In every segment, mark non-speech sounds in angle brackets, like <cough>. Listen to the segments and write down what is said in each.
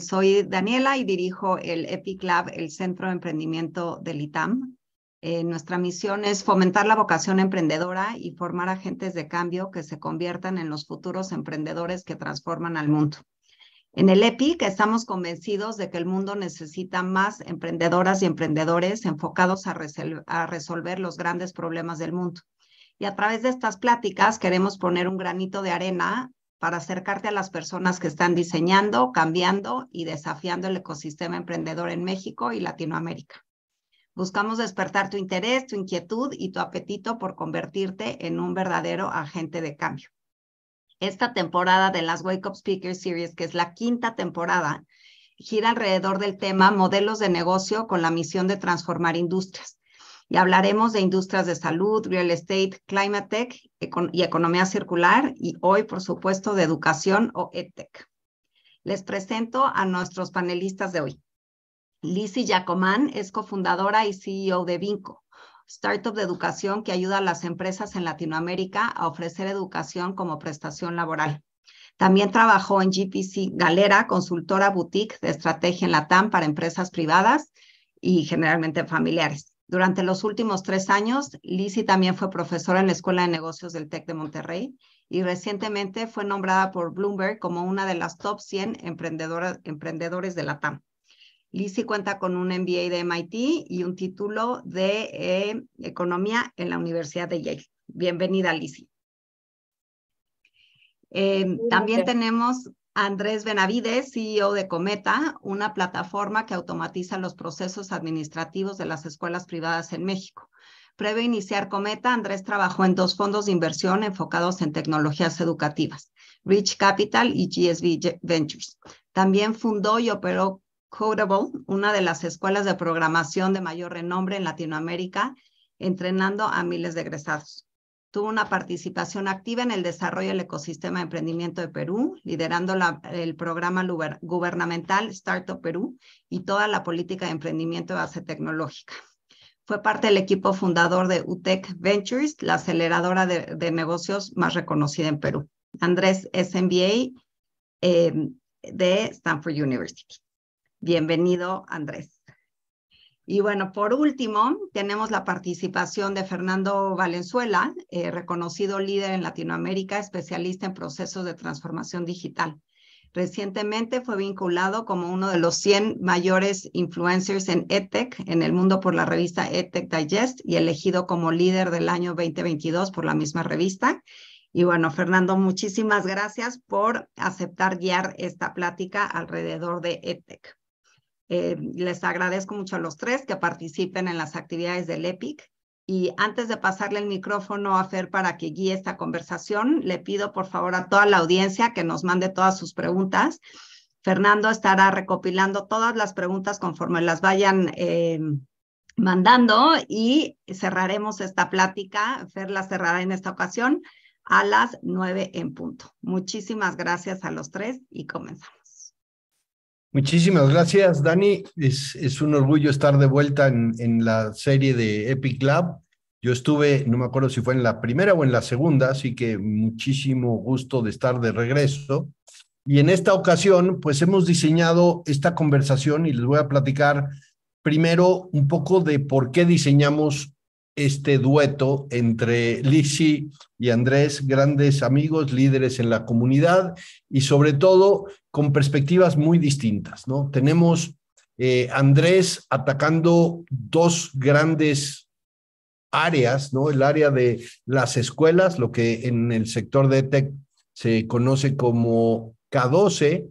Soy Daniela y dirijo el EPIC Lab, el Centro de Emprendimiento del ITAM. Eh, nuestra misión es fomentar la vocación emprendedora y formar agentes de cambio que se conviertan en los futuros emprendedores que transforman al mundo. En el EPIC estamos convencidos de que el mundo necesita más emprendedoras y emprendedores enfocados a resolver los grandes problemas del mundo. Y a través de estas pláticas queremos poner un granito de arena para acercarte a las personas que están diseñando, cambiando y desafiando el ecosistema emprendedor en México y Latinoamérica. Buscamos despertar tu interés, tu inquietud y tu apetito por convertirte en un verdadero agente de cambio. Esta temporada de las Wake Up Speakers Series, que es la quinta temporada, gira alrededor del tema modelos de negocio con la misión de transformar industrias y hablaremos de industrias de salud, real estate, climate tech y economía circular y hoy, por supuesto, de educación o EdTech. Les presento a nuestros panelistas de hoy. Lizzie Giacomán es cofundadora y CEO de Vinco, startup de educación que ayuda a las empresas en Latinoamérica a ofrecer educación como prestación laboral. También trabajó en GPC Galera, consultora boutique de estrategia en Latam para empresas privadas y generalmente familiares. Durante los últimos tres años, Lizzie también fue profesora en la Escuela de Negocios del TEC de Monterrey y recientemente fue nombrada por Bloomberg como una de las top 100 emprendedoras, emprendedores de la TAM. Lisi cuenta con un MBA de MIT y un título de eh, Economía en la Universidad de Yale. Bienvenida, Lizzie. Eh, también tenemos Andrés Benavides, CEO de Cometa, una plataforma que automatiza los procesos administrativos de las escuelas privadas en México. Previo a iniciar Cometa, Andrés trabajó en dos fondos de inversión enfocados en tecnologías educativas, Rich Capital y GSB Ventures. También fundó y operó Codable, una de las escuelas de programación de mayor renombre en Latinoamérica, entrenando a miles de egresados. Tuvo una participación activa en el desarrollo del ecosistema de emprendimiento de Perú, liderando el programa gubernamental Startup Perú y toda la política de emprendimiento de base tecnológica. Fue parte del equipo fundador de UTEC Ventures, la aceleradora de, negocios más reconocida en Perú. Andrés es MBA eh, de Stanford University. Bienvenido, Andrés. Y bueno, por último, tenemos la participación de Fernando Valenzuela, eh, reconocido líder en Latinoamérica, especialista en procesos de transformación digital. Recientemente fue vinculado como uno de los 100 mayores influencers en EdTech en el mundo por la revista EdTech Digest y elegido como líder del año 2022 por la misma revista. Y bueno, Fernando, muchísimas gracias por aceptar guiar esta plática alrededor de EdTech. Eh, les agradezco mucho a los tres que participen en las actividades del EPIC. Y antes de pasarle el micrófono a Fer para que guíe esta conversación, le pido por favor a toda la audiencia que nos mande todas sus preguntas. Fernando estará recopilando todas las preguntas conforme las vayan eh, mandando y cerraremos esta plática. Fer la cerrará en esta ocasión a las nueve en punto. Muchísimas gracias a los tres y comenzamos. Muchísimas gracias, Dani. Es, un orgullo estar de vuelta en, en, la serie de Epic Lab. Yo estuve, no me acuerdo si fue en la primera o en la segunda, así que muchísimo gusto de estar de regreso. Y en esta ocasión, pues hemos diseñado esta conversación y les voy a platicar primero un poco de por qué diseñamos este dueto entre Lisi y Andrés, grandes amigos, líderes en la comunidad y sobre todo con perspectivas muy distintas. ¿no? Tenemos eh, Andrés atacando dos grandes áreas, ¿no? el área de las escuelas, lo que en el sector de e tech se conoce como K12,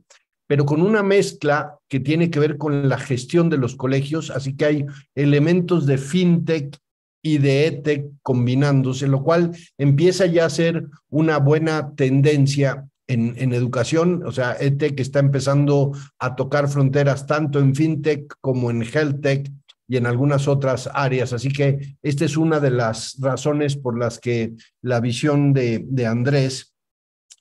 pero con una mezcla que tiene que ver con la gestión de los colegios, así que hay elementos de fintech y de ETEC combinándose, lo cual empieza ya a ser una buena tendencia en, en, educación, o sea, ETEC está empezando a tocar fronteras tanto en FinTech como en HealthTech y en algunas otras áreas. Así que esta es una de las razones por las que la visión de, de Andrés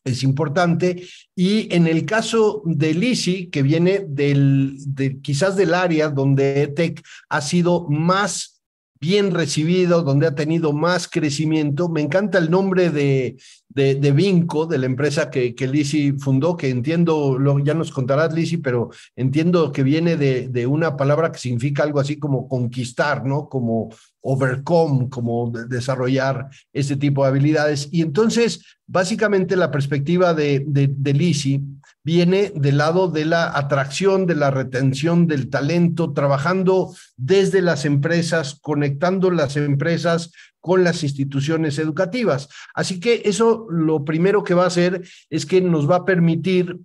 es importante. Y en el caso de Lisi, que viene del, de, quizás del área donde ETEC ha sido más bien recibido, donde ha tenido más crecimiento. Me encanta el nombre de, de, de Vinco, de la empresa que, que Lisi fundó, que entiendo, lo, ya nos contarás Lisi, pero entiendo que viene de, de, una palabra que significa algo así como conquistar, ¿no? Como overcome, como desarrollar este tipo de habilidades. Y entonces, básicamente la perspectiva de, de, de Lisi viene del lado de la atracción, de la retención del talento, trabajando desde las empresas, conectando las empresas con las instituciones educativas. Así que eso lo primero que va a hacer es que nos va a permitir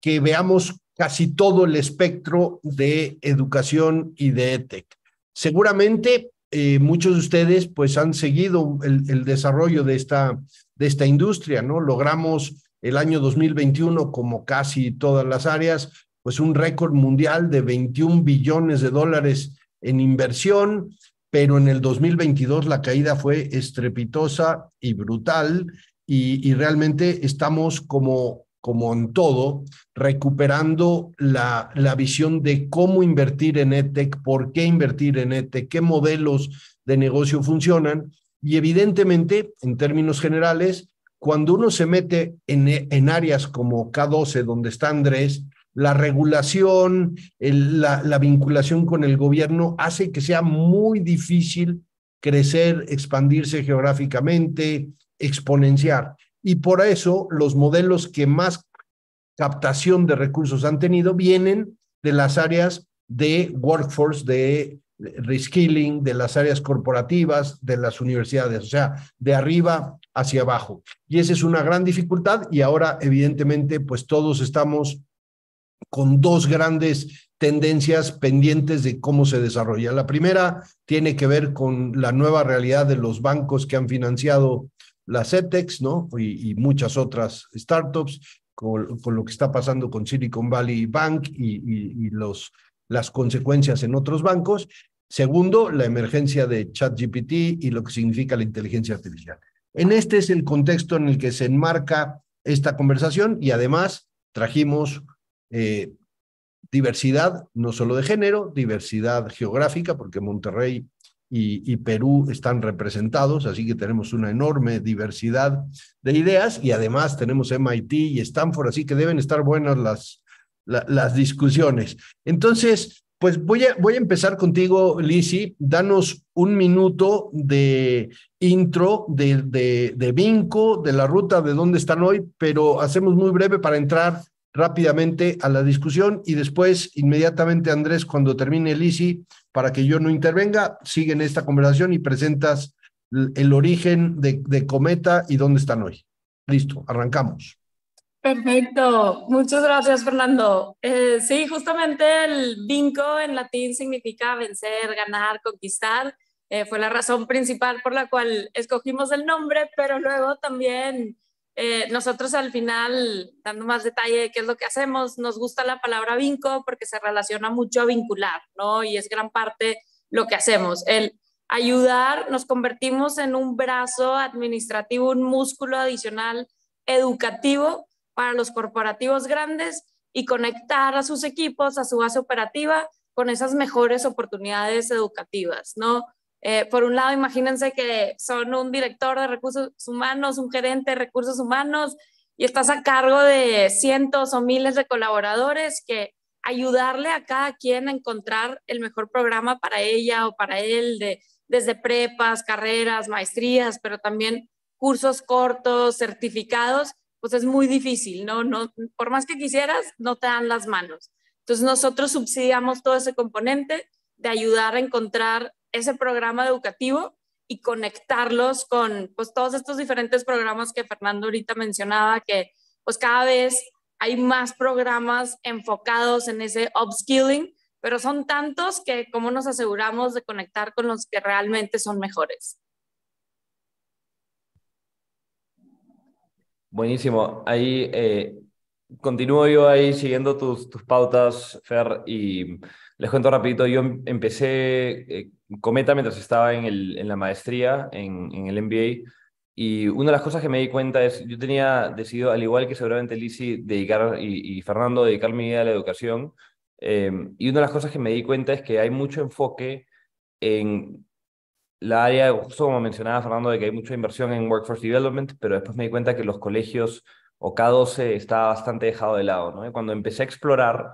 que veamos casi todo el espectro de educación y de ETEC. Seguramente eh, muchos de ustedes pues han seguido el, desarrollo de esta, de esta industria, ¿no? Logramos el año 2021, como casi todas las áreas, pues un récord mundial de 21 billones de dólares en inversión, pero en el 2022 la caída fue estrepitosa y brutal y, realmente estamos como, como en todo recuperando la, la visión de cómo invertir en ETEC, por qué invertir en ETEC, qué modelos de negocio funcionan y evidentemente en términos generales cuando uno se mete en, en áreas como K12, donde está Andrés, la regulación, la, la, vinculación con el gobierno hace que sea muy difícil crecer, expandirse geográficamente, exponenciar. Y por eso los modelos que más captación de recursos han tenido vienen de las áreas de workforce, de reskilling, de las áreas corporativas, de las universidades, o sea, de arriba hacia abajo. Y esa es una gran dificultad y ahora evidentemente pues todos estamos con dos grandes tendencias pendientes de cómo se desarrolla. La primera tiene que ver con la nueva realidad de los bancos que han financiado la Cetex ¿no? Y, muchas otras startups, con, lo que está pasando con Silicon Valley Bank y, y los, las consecuencias en otros bancos. Segundo, la emergencia de ChatGPT y lo que significa la inteligencia artificial. En este es el contexto en el que se enmarca esta conversación y además trajimos eh, diversidad, no solo de género, diversidad geográfica, porque Monterrey y, Perú están representados, así que tenemos una enorme diversidad de ideas y además tenemos MIT y Stanford, así que deben estar buenas las, las discusiones. Entonces, pues voy a, empezar contigo, Lisi. Danos un minuto de intro de, Vinco, de la ruta, de dónde están hoy, pero hacemos muy breve para entrar rápidamente a la discusión y después inmediatamente Andrés, cuando termine Lisi, para que yo no intervenga, sigue en esta conversación y presentas el, origen de, de Cometa y dónde están hoy. Listo, arrancamos. Perfecto, muchas gracias Fernando. Eh, sí, justamente el vinco en latín significa vencer, ganar, conquistar. Eh, fue la razón principal por la cual escogimos el nombre, pero luego también eh, nosotros al final, dando más detalle de qué es lo que hacemos, nos gusta la palabra vinco porque se relaciona mucho a vincular, ¿no? Y es gran parte lo que hacemos. El ayudar, nos convertimos en un brazo administrativo, un músculo adicional educativo para los corporativos grandes y conectar a sus equipos, a su base operativa, con esas mejores oportunidades educativas, ¿no? Eh, por un lado, imagínense que son un director de recursos humanos, un gerente de recursos humanos, y estás a cargo de cientos o miles de colaboradores que ayudarle a cada quien a encontrar el mejor programa para ella o para él, desde prepas, carreras, maestrías, pero también cursos cortos, certificados, pues es muy difícil, ¿no? por más que quisieras, no te dan las manos. Entonces nosotros subsidiamos todo ese componente de ayudar a encontrar ese programa educativo y conectarlos con pues, todos estos diferentes programas que Fernando ahorita mencionaba, que pues cada vez hay más programas enfocados en ese upskilling, pero son tantos que cómo nos aseguramos de conectar con los que realmente son mejores. Buenísimo. Ahí eh, continúo yo ahí siguiendo tus, tus, pautas, Fer, y les cuento rapidito, yo em, empecé eh, Cometa mientras estaba en, el, en la maestría, en, en, el MBA, y una de las cosas que me di cuenta es, yo tenía decidido, al igual que seguramente Lisi dedicar, y, Fernando, dedicar mi vida a la educación, em, y una de las cosas que me di cuenta es que hay mucho enfoque en la área, justo como mencionaba Fernando, de que hay mucha inversión en Workforce Development, pero después me di cuenta que los colegios o K12 estaba bastante dejado de lado. ¿no? cuando empecé a explorar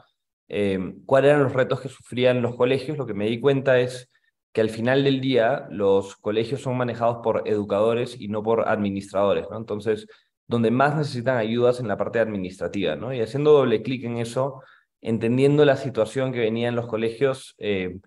em, cuáles eran los retos que sufrían los colegios, lo que me di cuenta es que al final del día los colegios son manejados por educadores y no por administradores. ¿no? Entonces, donde más necesitan ayudas en la parte administrativa. ¿no? Y haciendo doble clic en eso, entendiendo la situación que venía en los colegios, em,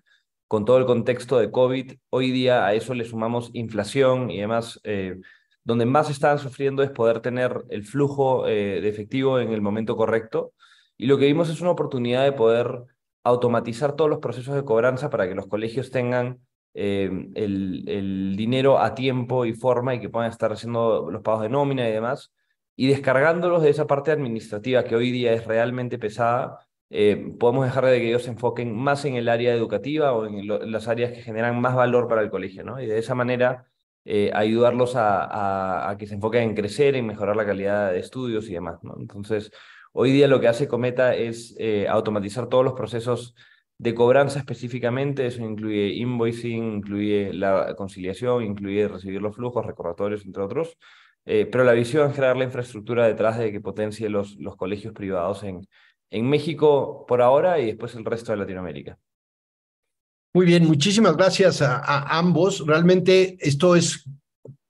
con todo el contexto de COVID, hoy día a eso le sumamos inflación y demás. Eh, donde más están sufriendo es poder tener el flujo eh, de efectivo en el momento correcto. Y lo que vimos es una oportunidad de poder automatizar todos los procesos de cobranza para que los colegios tengan eh, el, el, dinero a tiempo y forma y que puedan estar haciendo los pagos de nómina y demás, y descargándolos de esa parte administrativa que hoy día es realmente pesada eh, podemos dejar de que ellos se enfoquen más en el área educativa o en, las áreas que generan más valor para el colegio, ¿no? Y de esa manera eh, ayudarlos a, que se enfoquen en crecer, en mejorar la calidad de estudios y demás, ¿no? Entonces, hoy día lo que hace Cometa es eh, automatizar todos los procesos de cobranza específicamente, eso incluye invoicing, incluye la conciliación, incluye recibir los flujos, recordatorios, entre otros. pero la visión es crear la infraestructura detrás de que potencie los, los colegios privados en, en México por ahora y después el resto de Latinoamérica. Muy bien, muchísimas gracias a, ambos. Realmente esto es,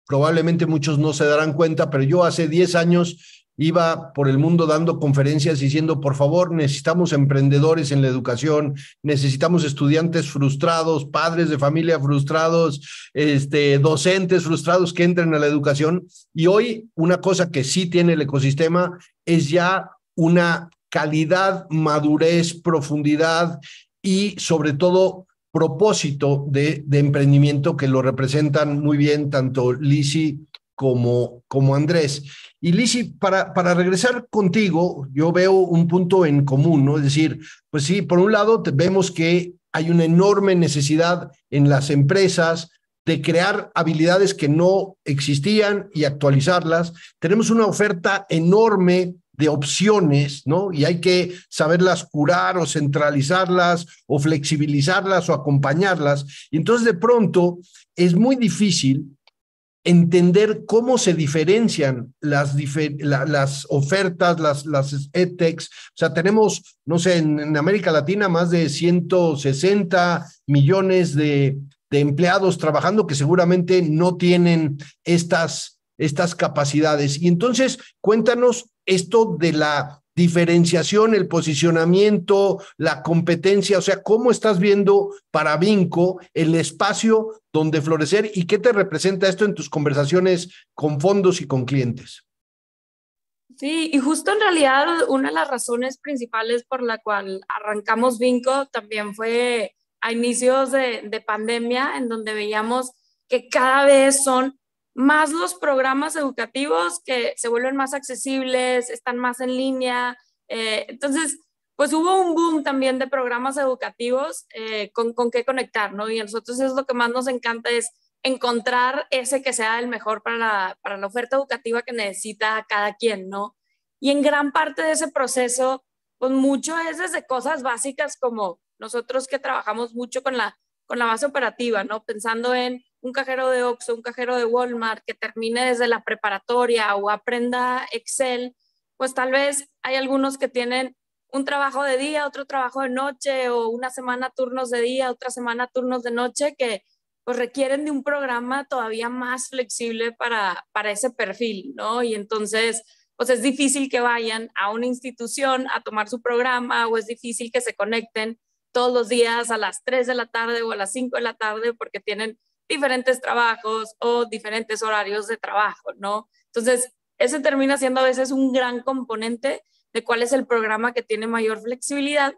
probablemente muchos no se darán cuenta, pero yo hace 10 años iba por el mundo dando conferencias diciendo, por favor, necesitamos emprendedores en la educación, necesitamos estudiantes frustrados, padres de familia frustrados, este, docentes frustrados que entren a la educación. Y hoy una cosa que sí tiene el ecosistema es ya una calidad, madurez, profundidad y sobre todo propósito de, emprendimiento que lo representan muy bien tanto Lisi como, como Andrés. Y Lisi, para, para regresar contigo, yo veo un punto en común, ¿no? Es decir, pues sí, por un lado vemos que hay una enorme necesidad en las empresas de crear habilidades que no existían y actualizarlas. Tenemos una oferta enorme de opciones, ¿no? Y hay que saberlas curar o centralizarlas o flexibilizarlas o acompañarlas. Y entonces de pronto es muy difícil entender cómo se diferencian las, las ofertas, las, las EdTechs. O sea, tenemos, no sé, en, América Latina más de 160 millones de, de empleados trabajando que seguramente no tienen estas, estas capacidades. Y entonces, cuéntanos esto de la diferenciación, el posicionamiento, la competencia, o sea, ¿cómo estás viendo para Vinco el espacio donde florecer y qué te representa esto en tus conversaciones con fondos y con clientes? Sí, y justo en realidad una de las razones principales por la cual arrancamos Vinco también fue a inicios de, de pandemia, en donde veíamos que cada vez son más los programas educativos que se vuelven más accesibles, están más en línea. Eh, entonces, pues hubo un boom también de programas educativos eh, con, con qué conectar, ¿no? Y a nosotros es lo que más nos encanta es encontrar ese que sea el mejor para la, oferta educativa que necesita cada quien, ¿no? Y en gran parte de ese proceso, pues mucho es desde cosas básicas como nosotros que trabajamos mucho con la, con la base operativa, ¿no? Pensando en un cajero de Oxxo, un cajero de Walmart que termine desde la preparatoria o aprenda Excel, pues tal vez hay algunos que tienen un trabajo de día, otro trabajo de noche o una semana turnos de día, otra semana turnos de noche que pues requieren de un programa todavía más flexible para, para ese perfil, ¿no? Y entonces, pues es difícil que vayan a una institución a tomar su programa o es difícil que se conecten todos los días a las 3 de la tarde o a las 5 de la tarde porque tienen diferentes trabajos o diferentes horarios de trabajo, ¿no? Entonces, ese termina siendo a veces un gran componente de cuál es el programa que tiene mayor flexibilidad.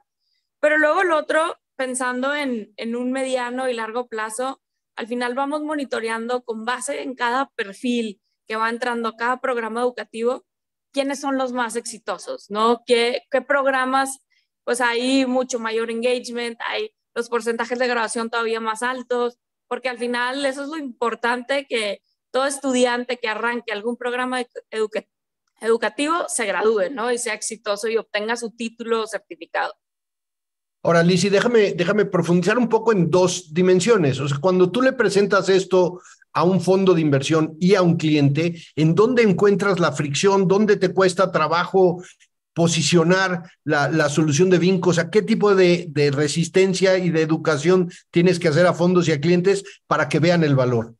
Pero luego el otro, pensando en, en un mediano y largo plazo, al final vamos monitoreando con base en cada perfil que va entrando cada programa educativo, quiénes son los más exitosos, ¿no? ¿Qué, qué programas, pues hay mucho mayor engagement, hay los porcentajes de graduación todavía más altos, porque al final eso es lo importante que todo estudiante que arranque algún programa educativo se gradúe, ¿no? Y sea exitoso y obtenga su título o certificado. Ahora, Lisi, déjame, déjame profundizar un poco en dos dimensiones. O sea, cuando tú le presentas esto a un fondo de inversión y a un cliente, ¿en dónde encuentras la fricción? ¿Dónde te cuesta trabajo posicionar la, solución de vincos, O sea, ¿qué tipo de, resistencia y de educación tienes que hacer a fondos y a clientes para que vean el valor?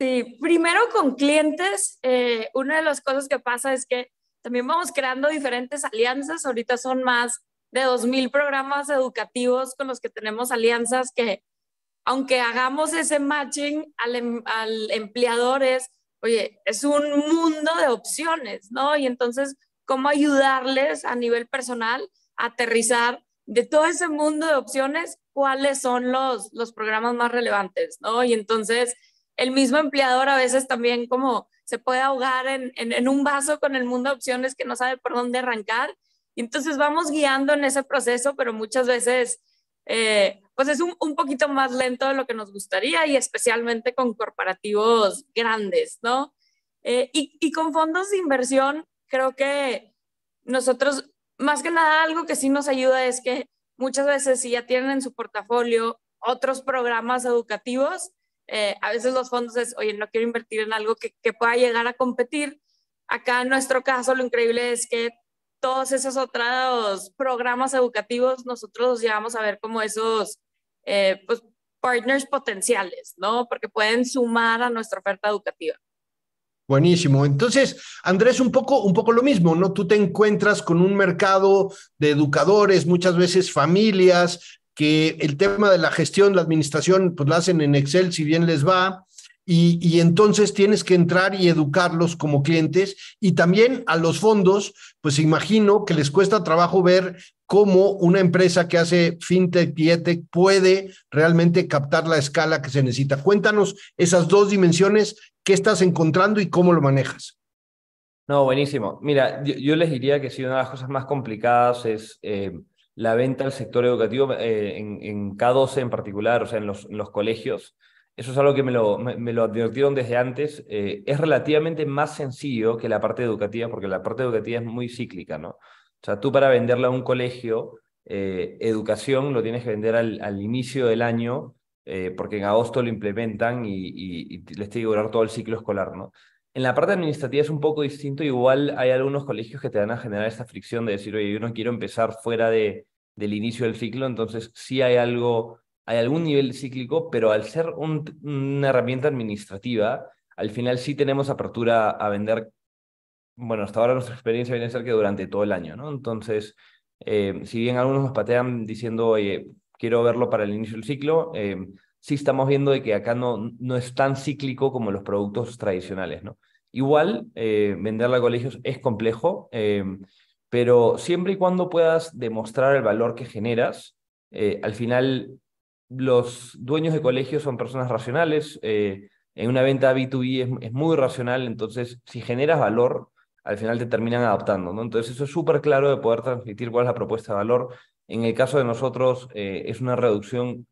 Sí, primero con clientes, eh, una de las cosas que pasa es que también vamos creando diferentes alianzas. Ahorita son más de 2.000 programas educativos con los que tenemos alianzas que, aunque hagamos ese matching al, em, al empleador, oye, es un mundo de opciones, ¿no? Y entonces cómo ayudarles a nivel personal a aterrizar de todo ese mundo de opciones cuáles son los, los programas más relevantes, ¿no? Y entonces el mismo empleador a veces también como se puede ahogar en, en, un vaso con el mundo de opciones que no sabe por dónde arrancar. Y entonces vamos guiando en ese proceso, pero muchas veces eh, pues es un, un, poquito más lento de lo que nos gustaría y especialmente con corporativos grandes, ¿no? Eh, y, y, con fondos de inversión, creo que nosotros, más que nada, algo que sí nos ayuda es que muchas veces si ya tienen en su portafolio otros programas educativos, eh, a veces los fondos es, oye, no quiero invertir en algo que, pueda llegar a competir. Acá en nuestro caso, lo increíble es que todos esos otros programas educativos, nosotros los llevamos a ver como esos eh, pues, partners potenciales, ¿no? Porque pueden sumar a nuestra oferta educativa. Buenísimo. Entonces, Andrés, un poco, un poco lo mismo, ¿no? Tú te encuentras con un mercado de educadores, muchas veces familias, que el tema de la gestión, la administración, pues la hacen en Excel si bien les va. Y, y, entonces tienes que entrar y educarlos como clientes y también a los fondos, pues imagino que les cuesta trabajo ver cómo una empresa que hace fintech y puede realmente captar la escala que se necesita. Cuéntanos esas dos dimensiones ¿Qué estás encontrando y cómo lo manejas? No, buenísimo. Mira, yo, les diría que si una de las cosas más complicadas es eh, la venta al sector educativo, eh, en, K12 en particular, o sea, en los, colegios. Eso es algo que me lo, me, lo advirtieron desde antes. Eh, es relativamente más sencillo que la parte educativa, porque la parte educativa es muy cíclica, ¿no? O sea, tú para venderla a un colegio, educación lo tienes que vender al, al, inicio del año eh, porque en agosto lo implementan y, les tiene que durar todo el ciclo escolar, ¿no? En la parte administrativa es un poco distinto, igual hay algunos colegios que te van a generar esta fricción de decir, oye, yo no quiero empezar fuera de, del inicio del ciclo, entonces sí hay algo, hay algún nivel cíclico, pero al ser una herramienta administrativa, al final sí tenemos apertura a vender, bueno, hasta ahora nuestra experiencia viene a ser que durante todo el año, ¿no? Entonces, eh, si bien algunos nos patean diciendo, oye, quiero verlo para el inicio del ciclo. Eh, sí estamos viendo de que acá no, no es tan cíclico como los productos tradicionales, ¿no? Igual, eh, venderla a colegios es complejo, eh, pero siempre y cuando puedas demostrar el valor que generas, al final los dueños de colegios son personas racionales, en una venta B2B es, es, muy racional, entonces si generas valor, al final te terminan adaptando, ¿no? Entonces eso es súper claro de poder transmitir cuál es la propuesta de valor. En el caso de nosotros eh, es una reducción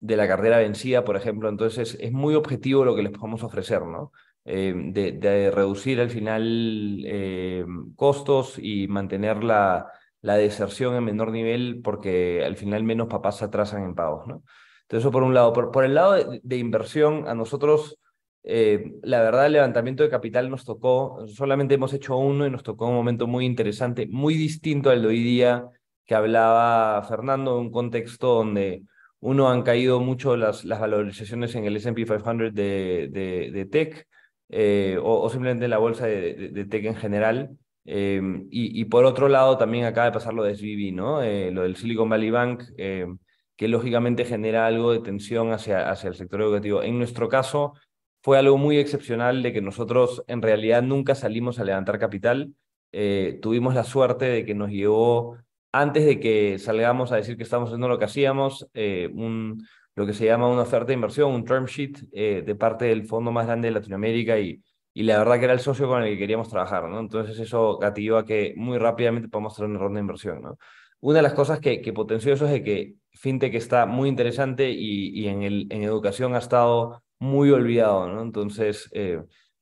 de la carrera vencida, por ejemplo, entonces es muy objetivo lo que les podemos ofrecer, ¿no? Eh, de, reducir al final eh, costos y mantener la, la, deserción en menor nivel porque al final menos papás se atrasan en pagos, ¿no? Entonces eso por un lado. Por, el lado de inversión, a nosotros eh, la verdad, el levantamiento de capital nos tocó, solamente hemos hecho uno y nos tocó un momento muy interesante, muy distinto al de hoy día que hablaba Fernando, un contexto donde uno han caído mucho las, las valorizaciones en el SP 500 de, de, de tech eh, o, simplemente en la bolsa de, de, tech en general. Eh, y, y, por otro lado, también acaba de pasar lo de SVB, ¿no? lo del Silicon Valley Bank, que lógicamente genera algo de tensión hacia, hacia el sector educativo. En nuestro caso, fue algo muy excepcional de que nosotros en realidad nunca salimos a levantar capital. Eh, tuvimos la suerte de que nos llegó, antes de que salgamos a decir que estamos haciendo lo que hacíamos, eh, un, lo que se llama una oferta de inversión, un term sheet eh, de parte del fondo más grande de Latinoamérica y, y la verdad que era el socio con el que queríamos trabajar, ¿no? Entonces eso gatilló a que muy rápidamente podamos hacer una ronda de inversión, ¿no? Una de las cosas que, que potenció eso es de que FinTech está muy interesante y, y en, el, en educación ha estado muy olvidado, ¿no? Entonces, eh,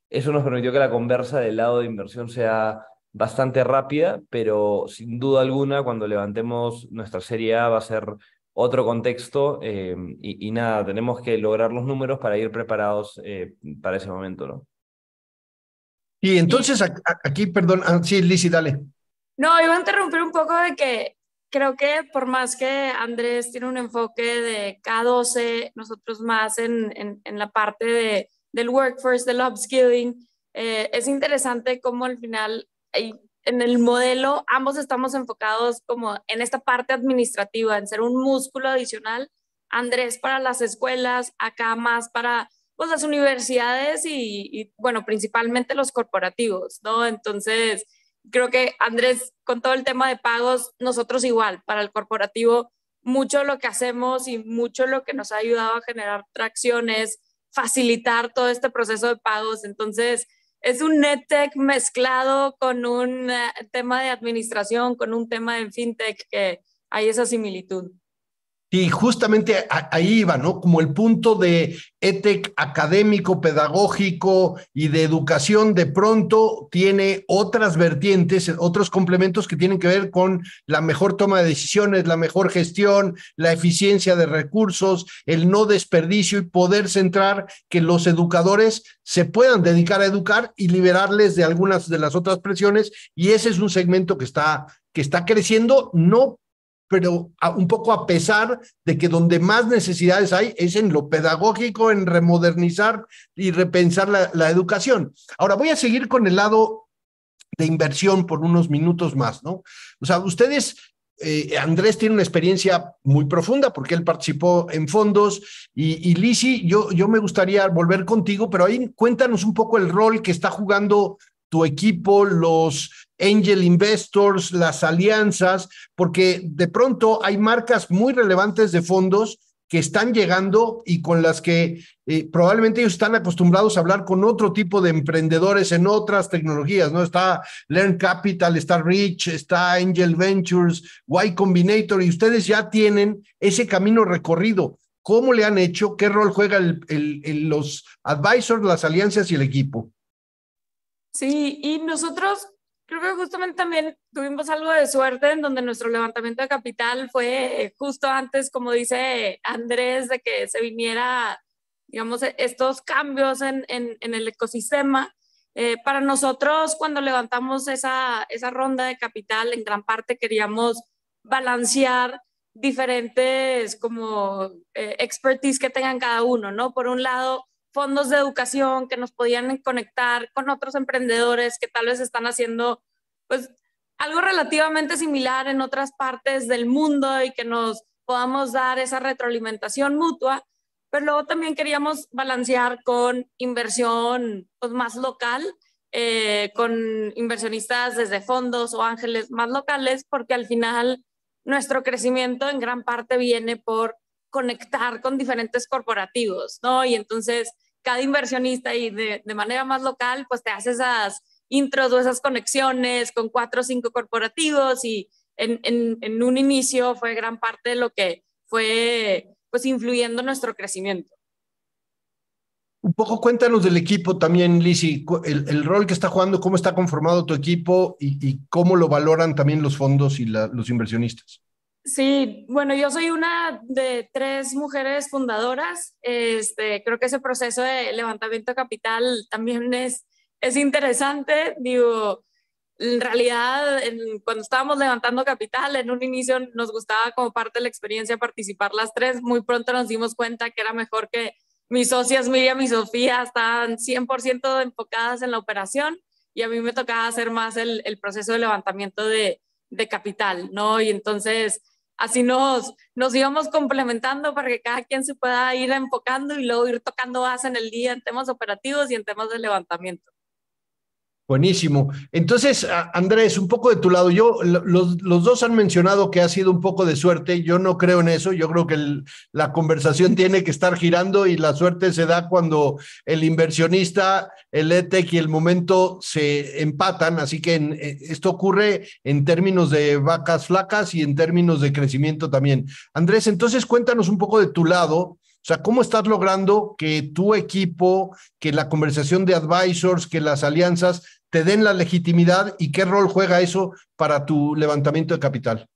eso nos permitió que la conversa del lado de inversión sea bastante rápida, pero sin duda alguna cuando levantemos nuestra serie A va a ser otro contexto eh, y, nada, tenemos que lograr los números para ir preparados eh, para ese momento, ¿no? Y entonces aquí, perdón, ah, sí, Lizzy, dale. No, iba a interrumpir un poco de que creo que por más que Andrés tiene un enfoque de K12, nosotros más en, en, la parte de, del workforce, del upskilling, eh, es interesante cómo al final en el modelo ambos estamos enfocados como en esta parte administrativa, en ser un músculo adicional. Andrés para las escuelas, acá más para pues, las universidades y, y bueno, principalmente los corporativos, ¿no? Entonces, creo que Andrés, con todo el tema de pagos, nosotros igual, para el corporativo, mucho lo que hacemos y mucho lo que nos ha ayudado a generar tracción es facilitar todo este proceso de pagos. Entonces, es un NetTech mezclado con un eh, tema de administración, con un tema de FinTech que hay esa similitud. Y justamente ahí iba, ¿no? Como el punto de ETEC académico, pedagógico y de educación, de pronto tiene otras vertientes, otros complementos que tienen que ver con la mejor toma de decisiones, la mejor gestión, la eficiencia de recursos, el no desperdicio y poder centrar que los educadores se puedan dedicar a educar y liberarles de algunas de las otras presiones. Y ese es un segmento que está que está creciendo, no pero un poco a pesar de que donde más necesidades hay es en lo pedagógico, en remodernizar y repensar la, educación. Ahora voy a seguir con el lado de inversión por unos minutos más, ¿no? O sea, ustedes eh, Andrés tiene una experiencia muy profunda porque él participó en fondos y, y Lisi, yo, yo me gustaría volver contigo, pero ahí cuéntanos un poco el rol que está jugando tu equipo, los angel investors, las alianzas, porque de pronto hay marcas muy relevantes de fondos que están llegando y con las que eh, probablemente ellos están acostumbrados a hablar con otro tipo de emprendedores en otras tecnologías, ¿no? Está Learn Capital, está Rich, está Angel Ventures, Y Combinator, y ustedes ya tienen ese camino recorrido. ¿Cómo le han hecho? ¿Qué rol juegan los advisors, las alianzas y el equipo? Sí, y nosotros creo que justamente también tuvimos algo de suerte en donde nuestro levantamiento de capital fue eh, justo antes, como dice Andrés, de que se viniera, digamos, e-, estos cambios en, el ecosistema. Eh, para nosotros, cuando levantamos esa, ronda de capital, en gran parte queríamos balancear diferentes como eh, expertise que tengan cada uno, ¿no? Por un lado, fondos de educación que nos podían conectar con otros emprendedores que tal vez están haciendo pues algo relativamente similar en otras partes del mundo y que nos podamos dar esa retroalimentación mutua, pero luego también queríamos balancear con inversión pues, más local, eh, con inversionistas desde fondos o ángeles más locales, porque al final nuestro crecimiento en gran parte viene por conectar con diferentes corporativos, ¿no? Y entonces cada inversionista y de, manera más local, pues te hace esas intros o esas conexiones con cuatro o cinco corporativos y en, un inicio fue gran parte de lo que fue pues influyendo nuestro crecimiento. Un poco cuéntanos del equipo también, Lisi, el, el, rol que está jugando, cómo está conformado tu equipo y, cómo lo valoran también los fondos y los inversionistas. Sí, bueno, yo soy una de tres mujeres fundadoras. Este, creo que ese proceso de levantamiento capital también es, es interesante. Digo, en realidad, cuando estábamos levantando capital, en un inicio nos gustaba como parte de la experiencia participar las tres. Muy pronto nos dimos cuenta que era mejor que mis socias Miriam y Sofía estaban 100% enfocadas en la operación y a mí me tocaba hacer más el, proceso de levantamiento de, de capital, ¿no? Y entonces así nos, nos íbamos complementando para que cada quien se pueda ir enfocando y luego ir tocando base en el día en temas operativos y en temas de levantamiento. Buenísimo. Entonces, Andrés, un poco de tu lado, yo, los, los, dos han mencionado que ha sido un poco de suerte, yo no creo en eso, yo creo que la conversación tiene que estar girando y la suerte se da cuando el inversionista, el ETEC y el momento se empatan, así que eh, esto ocurre en términos de vacas flacas y en términos de crecimiento también. Andrés, entonces cuéntanos un poco de tu lado, o sea, ¿cómo estás logrando que tu equipo, que la conversación de advisors, que las alianzas te den la legitimidad y qué rol juega eso para tu levantamiento de capital?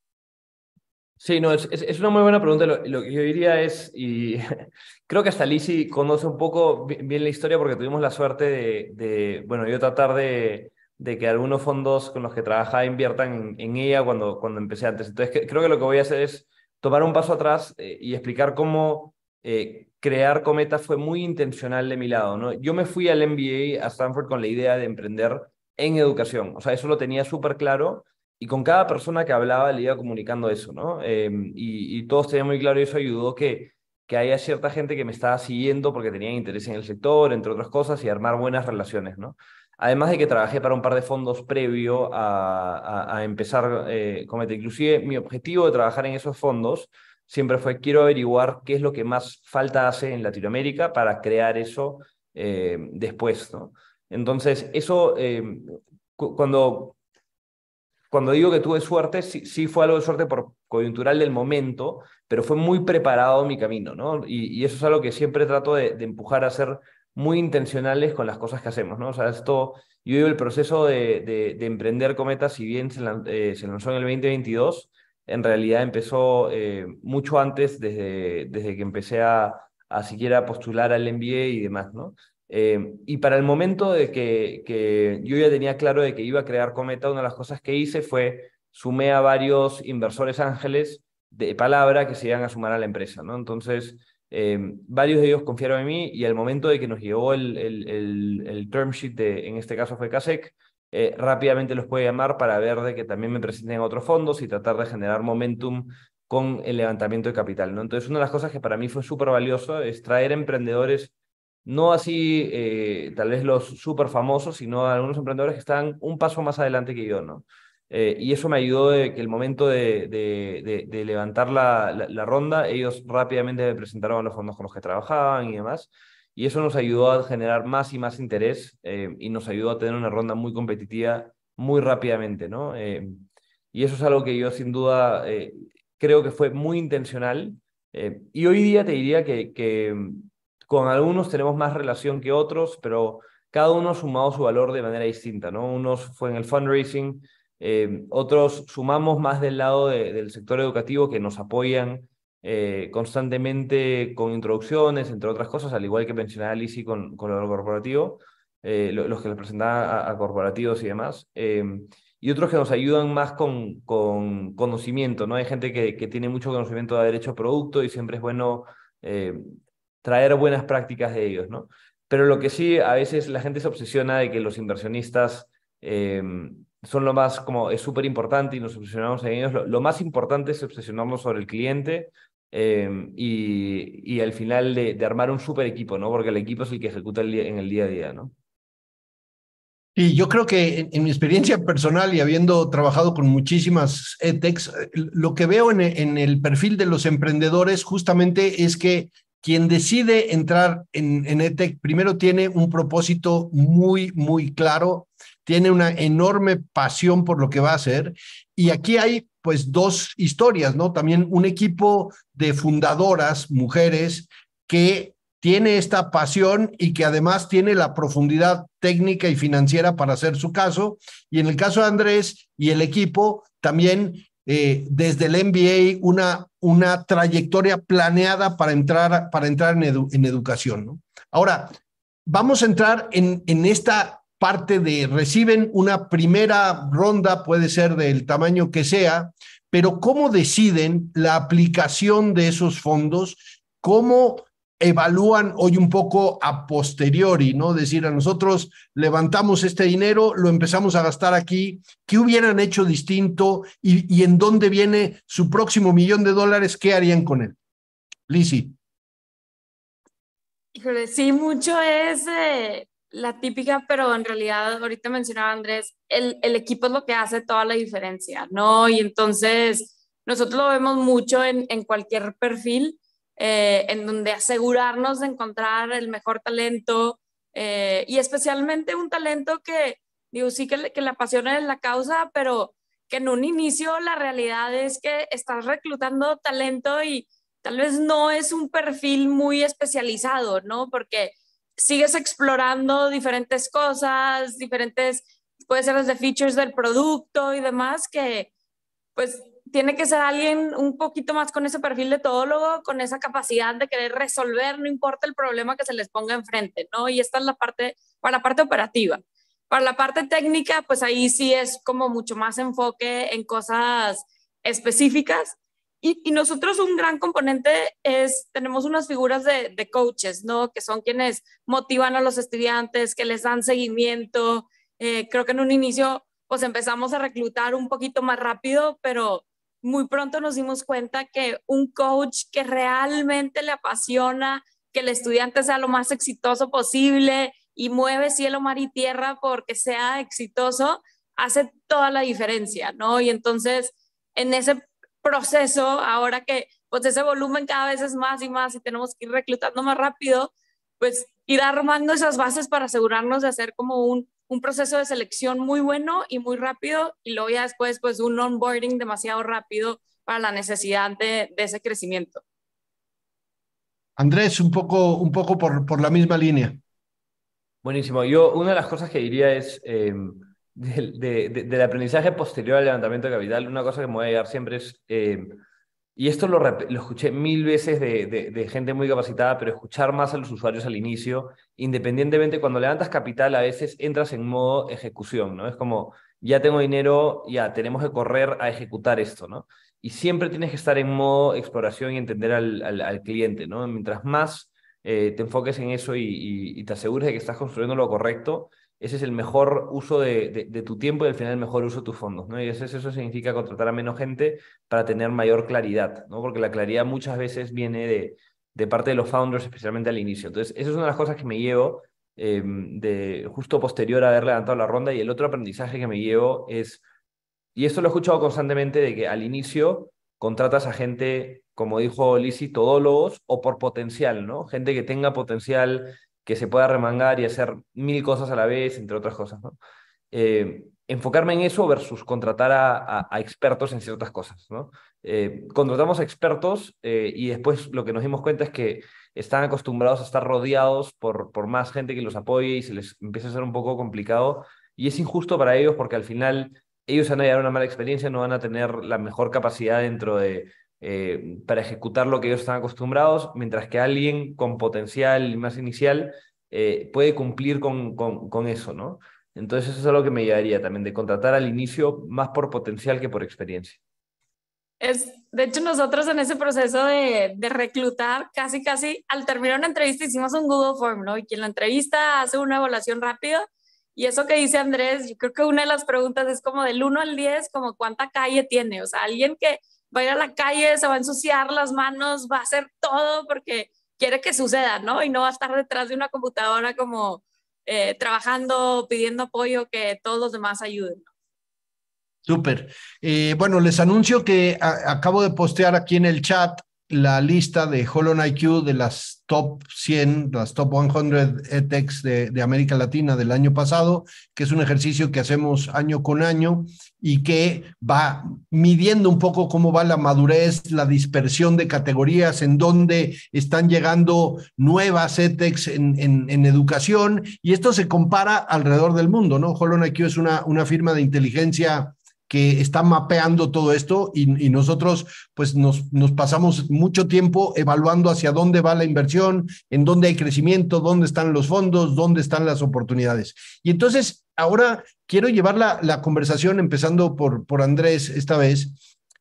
Sí, no, es, una muy buena pregunta. Lo, que yo diría es, y <laughs> creo que hasta Lisi conoce un poco bien la historia porque tuvimos la suerte de, bueno, yo tratar de, que algunos fondos con los que trabaja inviertan en, ella cuando, cuando empecé antes. Entonces, creo que lo que voy a hacer es tomar un paso atrás eh, y explicar cómo, eh, crear Cometa fue muy intencional de mi lado. ¿no? Yo me fui al MBA a Stanford con la idea de emprender en educación. O sea, eso lo tenía súper claro y con cada persona que hablaba le iba comunicando eso, ¿no? Em, y, todos tenían muy claro y eso ayudó que, que haya cierta gente que me estaba siguiendo porque tenía interés en el sector, entre otras cosas, y armar buenas relaciones, ¿no? Además de que trabajé para un par de fondos previo a, empezar eh, Cometa. Inclusive mi objetivo de trabajar en esos fondos siempre fue quiero averiguar qué es lo que más falta hace en Latinoamérica para crear eso eh, después, ¿no? Entonces, eso, em, cuando, cuando digo que tuve suerte, sí, fue algo de suerte por coyuntural del momento, pero fue muy preparado mi camino, ¿no? Y, eso es algo que siempre trato de, empujar a ser muy intencionales con las cosas que hacemos, ¿no? O sea, esto, yo veo el proceso de, emprender cometas, si bien se, eh, se lanzó en el 2022, en realidad empezó eh, mucho antes, desde, desde que empecé a, siquiera postular al MBA y demás, ¿no? Eh, y para el momento de que, yo ya tenía claro de que iba a crear Cometa, una de las cosas que hice fue sumé a varios inversores ángeles de palabra que se iban a sumar a la empresa, ¿no? Entonces, eh, varios de ellos confiaron en mí y al momento de que nos llegó el, el, term sheet, en este caso fue CASEC, eh, rápidamente los puede llamar para ver de que también me presenten otros fondos y tratar de generar momentum con el levantamiento de capital. ¿no? Entonces, una de las cosas que para mí fue súper valioso es traer emprendedores, no así eh, tal vez los súper famosos, sino algunos emprendedores que están un paso más adelante que yo. ¿no? Eh, y eso me ayudó de que el momento de, levantar la, ronda, ellos rápidamente me presentaron los fondos con los que trabajaban y demás. Y eso nos ayudó a generar más y más interés eh, y nos ayudó a tener una ronda muy competitiva muy rápidamente, ¿no? Eh, y eso es algo que yo sin duda eh, creo que fue muy intencional. y hoy día te diría que, mm, con algunos tenemos más relación que otros, pero cada uno ha sumado su valor de manera distinta, ¿no? Unos fue en el fundraising, otros sumamos más del lado del sector educativo que nos apoyan eh, constantemente con introducciones, entre otras cosas, al igual que mencionaba Lizy con, con lo corporativo, eh, los que les presentaba a, corporativos y demás, eh, y otros que nos ayudan más con, con conocimiento, ¿no? Hay gente que, que, tiene mucho conocimiento de derecho a producto y siempre es bueno traer buenas prácticas de ellos, ¿no? Pero lo que sí, a veces la gente se obsesiona de que los inversionistas son lo más como es súper importante y nos obsesionamos en ellos. lo, más importante es obsesionarnos sobre el cliente, Em, y, al final de, armar un super equipo, ¿no? Porque el equipo es el que ejecuta en el día a día, ¿no? Y yo creo que en, mi experiencia personal y habiendo trabajado con muchísimas ETEX, eh, lo que veo en, el perfil de los emprendedores justamente es que quien decide entrar en, en ETEC primero tiene un propósito muy, muy claro, tiene una enorme pasión por lo que va a hacer. Y aquí hay pues dos historias, ¿no? También un equipo de fundadoras, mujeres, que tiene esta pasión y que además tiene la profundidad técnica y financiera para hacer su caso. Y en el caso de Andrés y el equipo, también eh, desde el MBA una, una trayectoria planeada para entrar, para entrar en, educación. ¿no? Ahora, vamos a entrar en, en esta parte de, reciben una primera ronda, puede ser del tamaño que sea, pero cómo deciden la aplicación de esos fondos, cómo evalúan hoy un poco a posteriori, ¿no? Decir, a nosotros levantamos este dinero, lo empezamos a gastar aquí, ¿qué hubieran hecho distinto y, en dónde viene su próximo millón de dólares? ¿Qué harían con él? lizzie sí, mucho es eh, la típica, pero en realidad ahorita mencionaba Andrés, el, equipo es lo que hace toda la diferencia, ¿no? Y entonces nosotros lo vemos mucho en, cualquier perfil, eh, en donde asegurarnos de encontrar el mejor talento eh, y especialmente un talento que, digo, sí que, que la pasión es la causa, pero que en un inicio la realidad es que estás reclutando talento y tal vez no es un perfil muy especializado, ¿no? Porque sigues explorando diferentes cosas, diferentes, puede ser desde features del producto y demás, que pues tiene que ser alguien un poquito más con ese perfil de todólogo, con esa capacidad de querer resolver, no importa el problema que se les ponga enfrente, ¿no? Y esta es la parte, para la parte operativa. Para la parte técnica, pues ahí sí es como mucho más enfoque en cosas específicas, y, nosotros un gran componente es, tenemos unas figuras de, de, coaches, ¿no? Que son quienes motivan a los estudiantes, que les dan seguimiento. Eh, creo que en un inicio, pues empezamos a reclutar un poquito más rápido, pero muy pronto nos dimos cuenta que un coach que realmente le apasiona, que el estudiante sea lo más exitoso posible y mueve cielo, mar y tierra porque sea exitoso, hace toda la diferencia, ¿no? Y entonces, en ese proceso ahora que pues ese volumen cada vez es más y más y tenemos que ir reclutando más rápido, pues ir armando esas bases para asegurarnos de hacer como un, proceso de selección muy bueno y muy rápido y luego ya después pues un onboarding demasiado rápido para la necesidad de, ese crecimiento. Andrés, un poco, un poco por, la misma línea. Buenísimo. Yo una de las cosas que diría es... Eh, del, aprendizaje posterior al levantamiento de capital, una cosa que me voy a llegar siempre es, eh, y esto lo, escuché mil veces de, gente muy capacitada, pero escuchar más a los usuarios al inicio, independientemente, cuando levantas capital a veces entras en modo ejecución, ¿no? Es como, ya tengo dinero, ya tenemos que correr a ejecutar esto, ¿no? Y siempre tienes que estar en modo exploración y entender al, cliente, ¿no? Mientras más eh, te enfoques en eso y, te asegures de que estás construyendo lo correcto, ese es el mejor uso de, tu tiempo y al final el mejor uso de tus fondos, ¿no? Y eso, significa contratar a menos gente para tener mayor claridad, ¿no? Porque la claridad muchas veces viene de, de parte de los founders, especialmente al inicio. Entonces, esa es una de las cosas que me llevo em, de justo posterior a haber levantado la ronda y el otro aprendizaje que me llevo es, y esto lo he escuchado constantemente, de que al inicio contratas a gente, como dijo Lisi, todólogos o por potencial, ¿no? Gente que tenga potencial que se pueda remangar y hacer mil cosas a la vez, entre otras cosas. Eh, enfocarme en eso versus contratar a, expertos en ciertas cosas. ¿no? Eh, contratamos a expertos eh, y después lo que nos dimos cuenta es que están acostumbrados a estar rodeados por, por más gente que los apoye y se les empieza a ser un poco complicado y es injusto para ellos porque al final ellos van a llevar una mala experiencia, no van a tener la mejor capacidad dentro de eh, para ejecutar lo que ellos están acostumbrados, mientras que alguien con potencial más inicial eh, puede cumplir con, con, eso, ¿no? Entonces eso es lo que me llevaría también, de contratar al inicio más por potencial que por experiencia. Es, de hecho, nosotros en ese proceso de, reclutar, casi, casi, al terminar una entrevista hicimos un Google Form, ¿no? Y quien la entrevista hace una evaluación rápida y eso que dice Andrés, yo creo que una de las preguntas es como del 1 al 10, como cuánta calle tiene. O sea, alguien que va a ir a la calle, se va a ensuciar las manos, va a hacer todo porque quiere que suceda, ¿no? Y no va a estar detrás de una computadora como eh, trabajando, pidiendo apoyo, que todos los demás ayuden. Súper. Eh, bueno, les anuncio que acabo de postear aquí en el chat la lista de Hollow IQ de las top 100, las top 100 ETEX de, América Latina del año pasado, que es un ejercicio que hacemos año con año y que va midiendo un poco cómo va la madurez, la dispersión de categorías, en dónde están llegando nuevas ETEX en, en, educación, y esto se compara alrededor del mundo, ¿no? Hollow IQ es una, una firma de inteligencia que está mapeando todo esto y, nosotros pues nos, pasamos mucho tiempo evaluando hacia dónde va la inversión, en dónde hay crecimiento, dónde están los fondos, dónde están las oportunidades. Y entonces ahora quiero llevar la, conversación empezando por, por Andrés esta vez.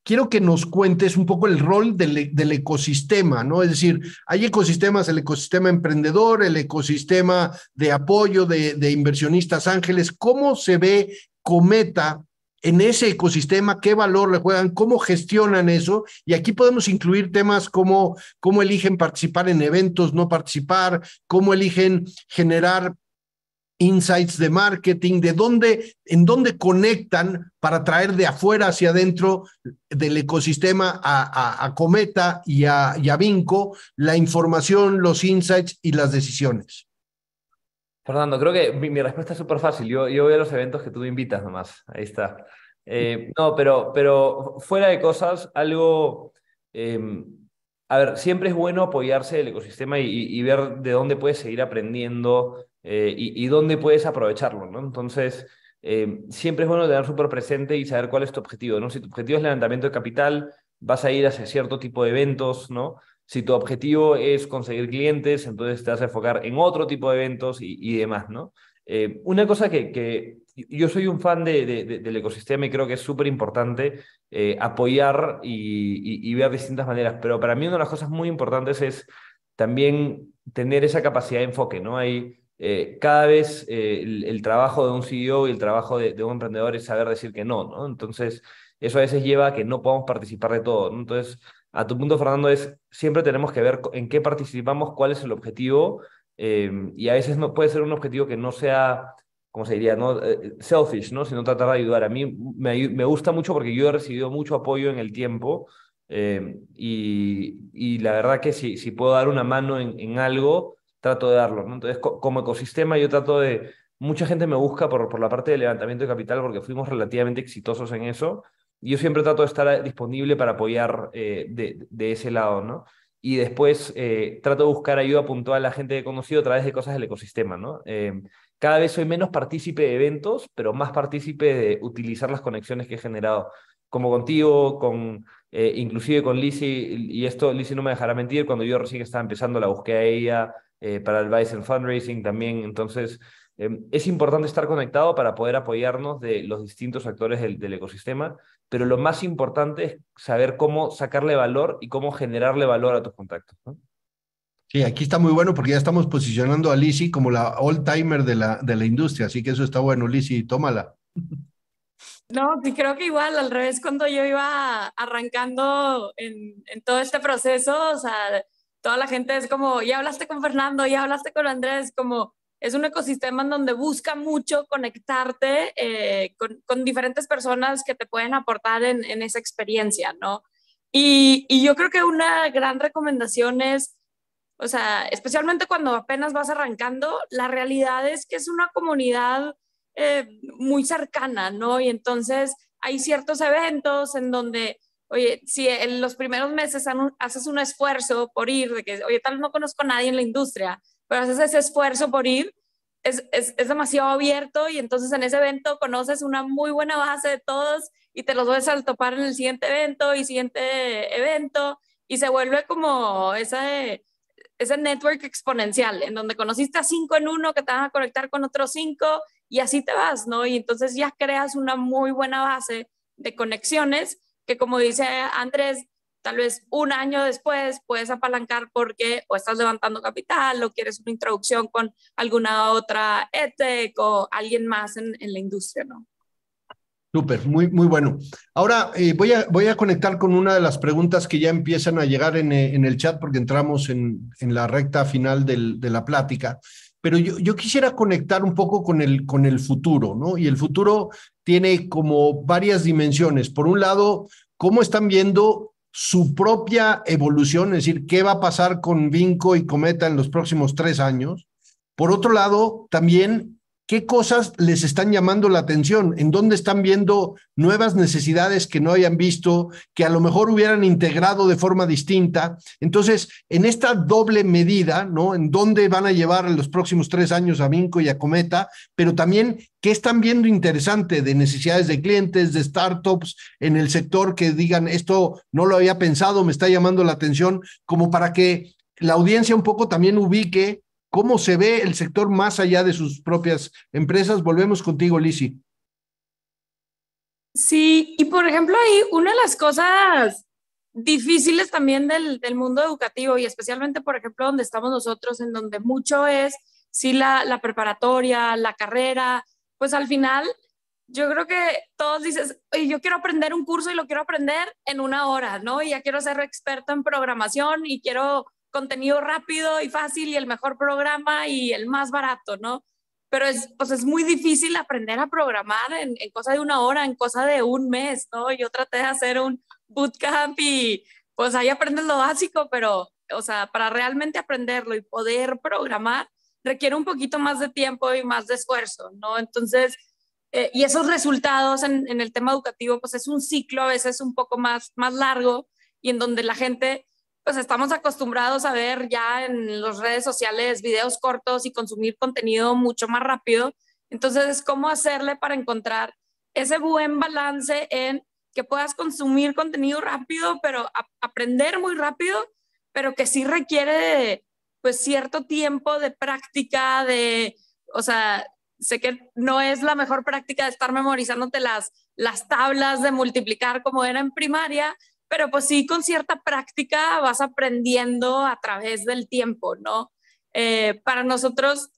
Quiero que nos cuentes un poco el rol del, ecosistema, ¿no? Es decir, hay ecosistemas, el ecosistema emprendedor, el ecosistema de apoyo de inversionistas ángeles. ¿Cómo se ve Cometa en ese ecosistema, qué valor le juegan, cómo gestionan eso. Y aquí podemos incluir temas como cómo eligen participar en eventos, no participar, cómo eligen generar insights de marketing, de dónde, en dónde conectan para traer de afuera hacia adentro del ecosistema a, Cometa y a, y a Vinco la información, los insights y las decisiones. Fernando, creo que mi, respuesta es súper fácil. Yo, yo voy a los eventos que tú me invitas nomás. Ahí está. Eh, no, pero, pero fuera de cosas, algo... Em, a ver, siempre es bueno apoyarse del ecosistema y, ver de dónde puedes seguir aprendiendo eh, y, dónde puedes aprovecharlo, ¿no? Entonces, em, siempre es bueno tener súper presente y saber cuál es tu objetivo, ¿no? Si tu objetivo es levantamiento de capital, vas a ir hacia cierto tipo de eventos, ¿no? Si tu objetivo es conseguir clientes, entonces te vas a enfocar en otro tipo de eventos y, y demás, ¿no? Eh, una cosa que, que, yo soy un fan de, del ecosistema y creo que es súper importante eh, apoyar y, y, y, ver distintas maneras, pero para mí una de las cosas muy importantes es también tener esa capacidad de enfoque, ¿no? Hay, eh, cada vez el, trabajo de un CEO y el trabajo de, un emprendedor es saber decir que no, ¿no? Entonces, eso a veces lleva a que no podamos participar de todo, ¿no? Entonces, a tu punto, Fernando, es siempre tenemos que ver en qué participamos, cuál es el objetivo, em, y a veces no puede ser un objetivo que no sea, como se diría, no eh, eh, selfish, ¿no? sino tratar de ayudar. A mí me, gusta mucho porque yo he recibido mucho apoyo en el tiempo em, y, la verdad que si, si puedo dar una mano en, algo, trato de darlo. Entonces, como ecosistema, yo trato de... Mucha gente me busca por, por la parte de levantamiento de capital porque fuimos relativamente exitosos en eso yo siempre trato de estar eh, disponible para apoyar eh, de, ese lado, ¿no? Y después eh, trato de buscar ayuda puntual a la gente que he conocido a través de cosas del ecosistema, ¿no? Em, cada vez soy menos partícipe de eventos, pero más partícipe de utilizar las conexiones que he generado, como contigo, con, inclusive con Lizzy, y esto Lizzy no me dejará mentir, cuando yo recién estaba empezando la busqué a ella para el Bison Fundraising también, entonces em, es importante estar conectado para poder apoyarnos de los distintos actores del ecosistema pero lo más importante es saber cómo sacarle valor y cómo generarle valor a tus contactos. Sí, aquí está muy bueno porque ya estamos posicionando a Lisi como la all-timer de la, de la industria, así que eso está bueno, Lisi, tómala. No, sí, pues creo que igual, al revés, cuando yo iba arrancando en, en todo este proceso, o sea, toda la gente es como, ya hablaste con Fernando, ya hablaste con Andrés, como, es un ecosistema en donde busca mucho conectarte eh, con, diferentes personas que te pueden aportar en, esa experiencia, ¿no? Y, yo creo que una gran recomendación es, o sea, especialmente cuando apenas vas arrancando, la realidad es que es una comunidad eh, muy cercana, ¿no? Y entonces hay ciertos eventos en donde oye, si en los primeros meses haces un esfuerzo por ir, de que, oye, tal vez no conozco a nadie en la industria, pero haces ese esfuerzo por ir, es, es, demasiado abierto y entonces en ese evento conoces una muy buena base de todos y te los ves al topar en el siguiente evento y siguiente evento y se vuelve como ese, ese network exponencial en donde conociste a cinco en uno que te van a conectar con otros cinco y así te vas, ¿no? Y entonces ya creas una muy buena base de conexiones que como dice Andrés, tal vez un año después puedes apalancar porque o estás levantando capital o quieres una introducción con alguna otra ETEC o alguien más en, en la industria, ¿no? Súper, muy, muy bueno. Ahora eh, voy, a, voy a conectar con una de las preguntas que ya empiezan a llegar en, eh, en el chat porque entramos en, en la recta final del, de la plática. Pero yo, yo, quisiera conectar un poco con el, con el futuro, ¿no? Y el futuro tiene como varias dimensiones. Por un lado, cómo están viendo su propia evolución, es decir, qué va a pasar con Vinco y Cometa en los próximos tres años. Por otro lado, también ¿Qué cosas les están llamando la atención? ¿En dónde están viendo nuevas necesidades que no hayan visto, que a lo mejor hubieran integrado de forma distinta? Entonces, en esta doble medida, ¿no? ¿En dónde van a llevar en los próximos tres años a Vinco y a Cometa? Pero también, ¿qué están viendo interesante de necesidades de clientes, de startups en el sector que digan, esto no lo había pensado, me está llamando la atención, como para que la audiencia un poco también ubique ¿Cómo se ve el sector más allá de sus propias empresas? Volvemos contigo, Lisi. Sí, y por ejemplo, ahí una de las cosas difíciles también del, del mundo educativo y especialmente, por ejemplo, donde estamos nosotros, en donde mucho es, sí, la, la preparatoria, la carrera, pues al final yo creo que todos dices, yo quiero aprender un curso y lo quiero aprender en una hora, ¿no? Y ya quiero ser experto en programación y quiero contenido rápido y fácil y el mejor programa y el más barato, ¿no? Pero es, pues es muy difícil aprender a programar en, cosa de una hora, en cosa de un mes, ¿no? Yo traté de hacer un bootcamp y pues ahí aprendes lo básico, pero, o sea, para realmente aprenderlo y poder programar requiere un poquito más de tiempo y más de esfuerzo, ¿no? Entonces, eh, y esos resultados en, en, el tema educativo, pues es un ciclo a veces un poco más, más largo y en donde la gente pues estamos acostumbrados a ver ya en las redes sociales videos cortos y consumir contenido mucho más rápido. Entonces, ¿cómo hacerle para encontrar ese buen balance en que puedas consumir contenido rápido, pero aprender muy rápido, pero que sí requiere pues cierto tiempo de práctica, de, o sea, sé que no es la mejor práctica de estar memorizándote las, las tablas de multiplicar como era en primaria, pero pues sí, con cierta práctica vas aprendiendo a través del tiempo, ¿no? Eh, para nosotros,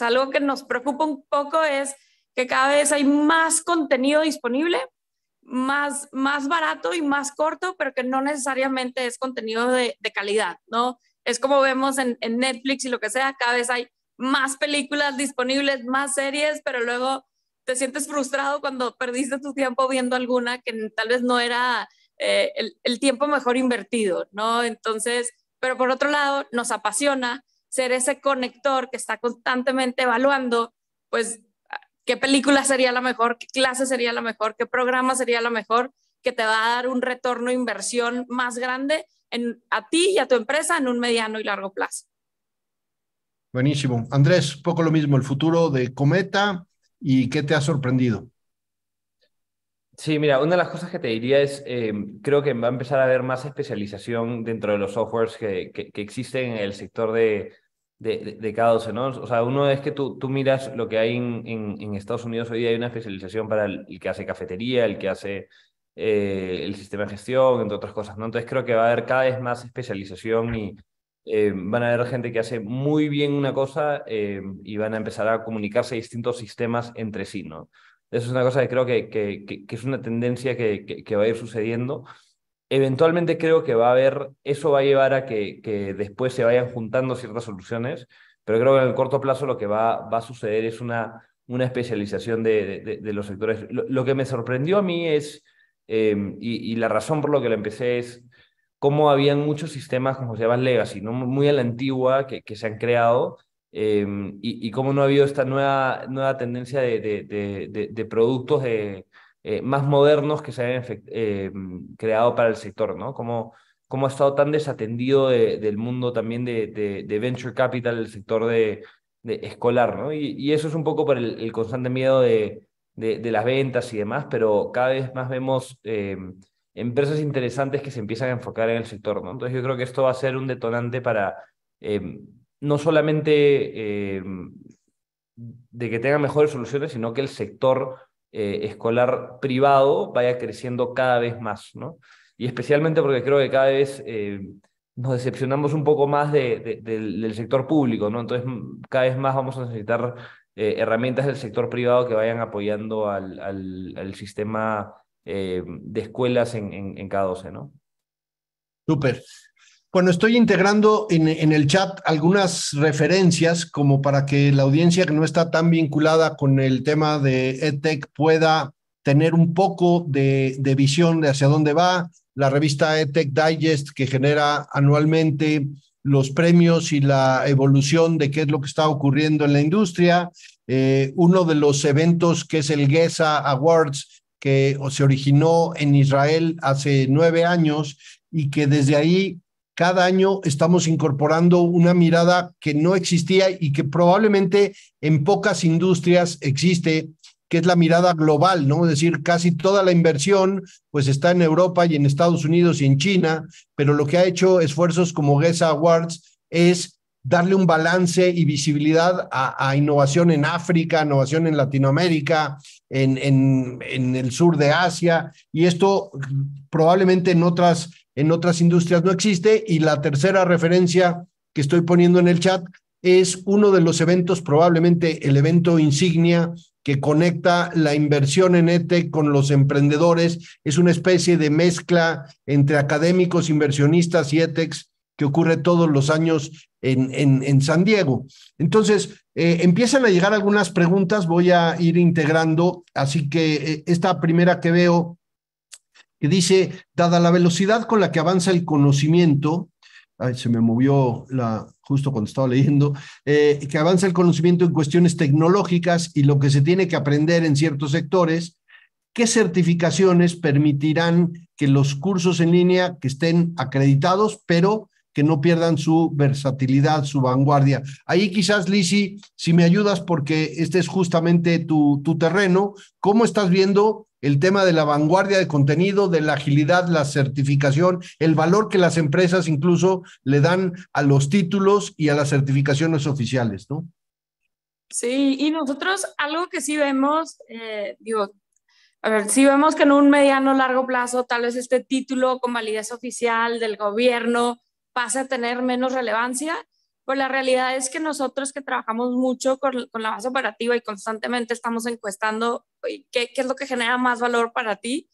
algo que nos preocupa un poco es que cada vez hay más contenido disponible, más, más barato y más corto, pero que no necesariamente es contenido de, calidad, ¿no? Es como vemos en, en, Netflix y lo que sea, cada vez hay más películas disponibles, más series, pero luego te sientes frustrado cuando perdiste tu tiempo viendo alguna que tal vez no era eh, el, tiempo mejor invertido, ¿no? Entonces, pero por otro lado, nos apasiona ser ese conector que está constantemente evaluando, pues, qué película sería la mejor, qué clase sería la mejor, qué programa sería la mejor, que te va a dar un retorno inversión más grande en, a ti y a tu empresa en un mediano y largo plazo. Buenísimo. Andrés, poco lo mismo, el futuro de Cometa y qué te ha sorprendido. Sí, mira, una de las cosas que te diría es, eh, creo que va a empezar a haber más especialización dentro de los softwares que, que, existen en el sector de, de, de, cada ¿no? O sea, uno es que tú, tú miras lo que hay en, Estados Unidos hoy hay una especialización para el, que hace cafetería, el que hace eh, el sistema de gestión, entre otras cosas, ¿no? Entonces creo que va a haber cada vez más especialización y eh, van a haber gente que hace muy bien una cosa y van a empezar a comunicarse distintos sistemas entre sí, ¿no? Eso es una cosa que creo que, es una tendencia que, va a ir sucediendo. Eventualmente creo que va a haber, eso va a llevar a que, después se vayan juntando ciertas soluciones, pero creo que en el corto plazo lo que va, va a suceder es una, una especialización de, los sectores. Lo, que me sorprendió a mí es, em, y, la razón por la que lo empecé es cómo habían muchos sistemas, como se llaman legacy, ¿no? muy a la antigua, que se han creado Em, y, cómo no ha habido esta nueva, nueva tendencia de, de, de, productos eh, eh, más modernos que se hayan em, creado para el sector, ¿no? Cómo, cómo ha estado tan desatendido del mundo también de, venture capital, el sector de, escolar, ¿no? Y, eso es un poco por el, el constante miedo de, las ventas y demás, pero cada vez más vemos em, empresas interesantes que se empiezan a enfocar en el sector, ¿no? Entonces yo creo que esto va a ser un detonante para no solamente eh, de que tenga mejores soluciones, sino que el sector eh, escolar privado vaya creciendo cada vez más, ¿no? Y especialmente porque creo que cada vez eh, nos decepcionamos un poco más de, del sector público, ¿no? Entonces, cada vez más vamos a necesitar herramientas del sector privado que vayan apoyando al, al, sistema de escuelas en, en, en K12, ¿no? Súper. Bueno, estoy integrando en, el chat algunas referencias como para que la audiencia que no está tan vinculada con el tema de EdTech pueda tener un poco de, visión de hacia dónde va. La revista EdTech Digest que genera anualmente los premios y la evolución de qué es lo que está ocurriendo en la industria. Eh, uno de los eventos que es el GESA Awards, que se originó en Israel hace nueve años y que desde ahí cada año estamos incorporando una mirada que no existía y que probablemente en pocas industrias existe, que es la mirada global, ¿no? Es decir, casi toda la inversión pues está en Europa y en Estados Unidos y en China, pero lo que ha hecho esfuerzos como GESA Awards es darle un balance y visibilidad a, innovación en África, innovación en Latinoamérica, en, en, en, el sur de Asia, y esto probablemente en otras en otras industrias no existe. Y la tercera referencia que estoy poniendo en el chat es uno de los eventos, probablemente el evento insignia que conecta la inversión en ETEC con los emprendedores. Es una especie de mezcla entre académicos, inversionistas y ETEX que ocurre todos los años en, en, San Diego. Entonces, eh, empiezan a llegar algunas preguntas, voy a ir integrando, así que eh, esta primera que veo que dice, dada la velocidad con la que avanza el conocimiento, se me movió la, justo cuando estaba leyendo, eh, que avanza el conocimiento en cuestiones tecnológicas y lo que se tiene que aprender en ciertos sectores, ¿qué certificaciones permitirán que los cursos en línea que estén acreditados, pero que no pierdan su versatilidad, su vanguardia. Ahí quizás, Lisi, si me ayudas, porque este es justamente tu, tu terreno, ¿cómo estás viendo el tema de la vanguardia de contenido, de la agilidad, la certificación, el valor que las empresas incluso le dan a los títulos y a las certificaciones oficiales, ¿no? Sí, y nosotros algo que sí vemos, eh, digo, a ver, sí vemos que en un mediano largo plazo tal vez este título con validez oficial del gobierno pase a tener menos relevancia, pues la realidad es que nosotros que trabajamos mucho con, la base operativa y constantemente estamos encuestando qué, qué es lo que genera más valor para ti,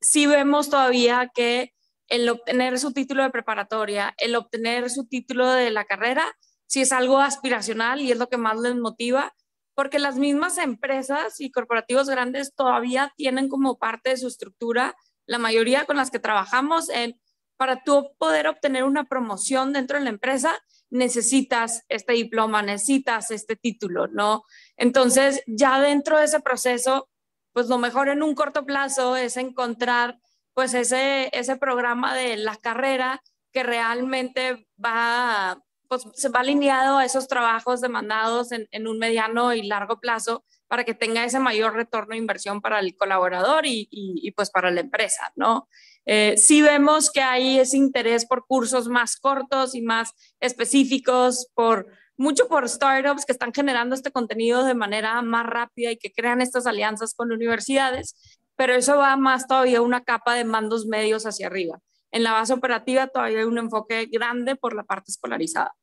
sí vemos todavía que el obtener su título de preparatoria, el obtener su título de la carrera, si es algo aspiracional y es lo que más les motiva, porque las mismas empresas y corporativos grandes todavía tienen como parte de su estructura, la mayoría con las que trabajamos, en para tú poder obtener una promoción dentro de la empresa, necesitas este diploma, necesitas este título, ¿no? Entonces, ya dentro de ese proceso, pues lo mejor en un corto plazo es encontrar pues ese, ese programa de la carrera que realmente va, pues se va alineado a esos trabajos demandados en, un mediano y largo plazo para que tenga ese mayor retorno de inversión para el colaborador y, y pues para la empresa, ¿no? Eh, sí vemos que hay ese interés por cursos más cortos y más específicos, por mucho por startups que están generando este contenido de manera más rápida y que crean estas alianzas con universidades, pero eso va más todavía una capa de mandos medios hacia arriba. En la base operativa todavía hay un enfoque grande por la parte escolarizada.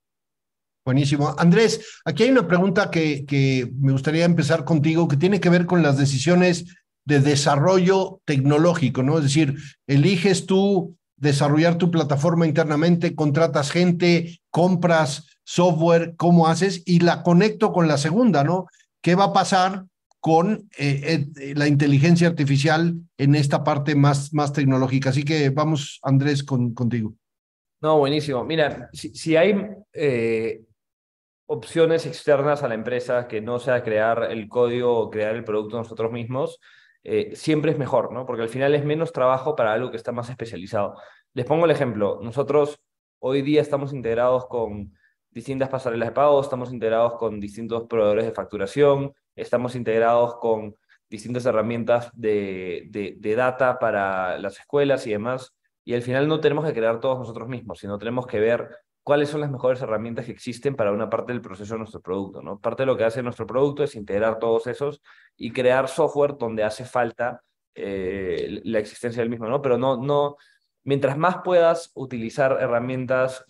Buenísimo. Andrés, aquí hay una pregunta que, que, me gustaría empezar contigo, que tiene que ver con las decisiones de desarrollo tecnológico, ¿no? Es decir, eliges tú desarrollar tu plataforma internamente, contratas gente, compras software, ¿cómo haces? Y la conecto con la segunda, ¿no? ¿Qué va a pasar con eh, eh, la inteligencia artificial en esta parte más, más tecnológica? Así que vamos, Andrés, con, contigo. No, buenísimo. Mira, si, hay eh, opciones externas a la empresa que no sea crear el código o crear el producto nosotros mismos, eh, siempre es mejor, ¿no? Porque al final es menos trabajo para algo que está más especializado. Les pongo el ejemplo. Nosotros hoy día estamos integrados con distintas pasarelas de pago, estamos integrados con distintos proveedores de facturación, estamos integrados con distintas herramientas de, de, de data para las escuelas y demás. Y al final no tenemos que crear todos nosotros mismos, sino tenemos que ver cuáles son las mejores herramientas que existen para una parte del proceso de nuestro producto. ¿no? Parte de lo que hace nuestro producto es integrar todos esos y crear software donde hace falta eh, la existencia del mismo, ¿no? Pero no, no, mientras más puedas utilizar herramientas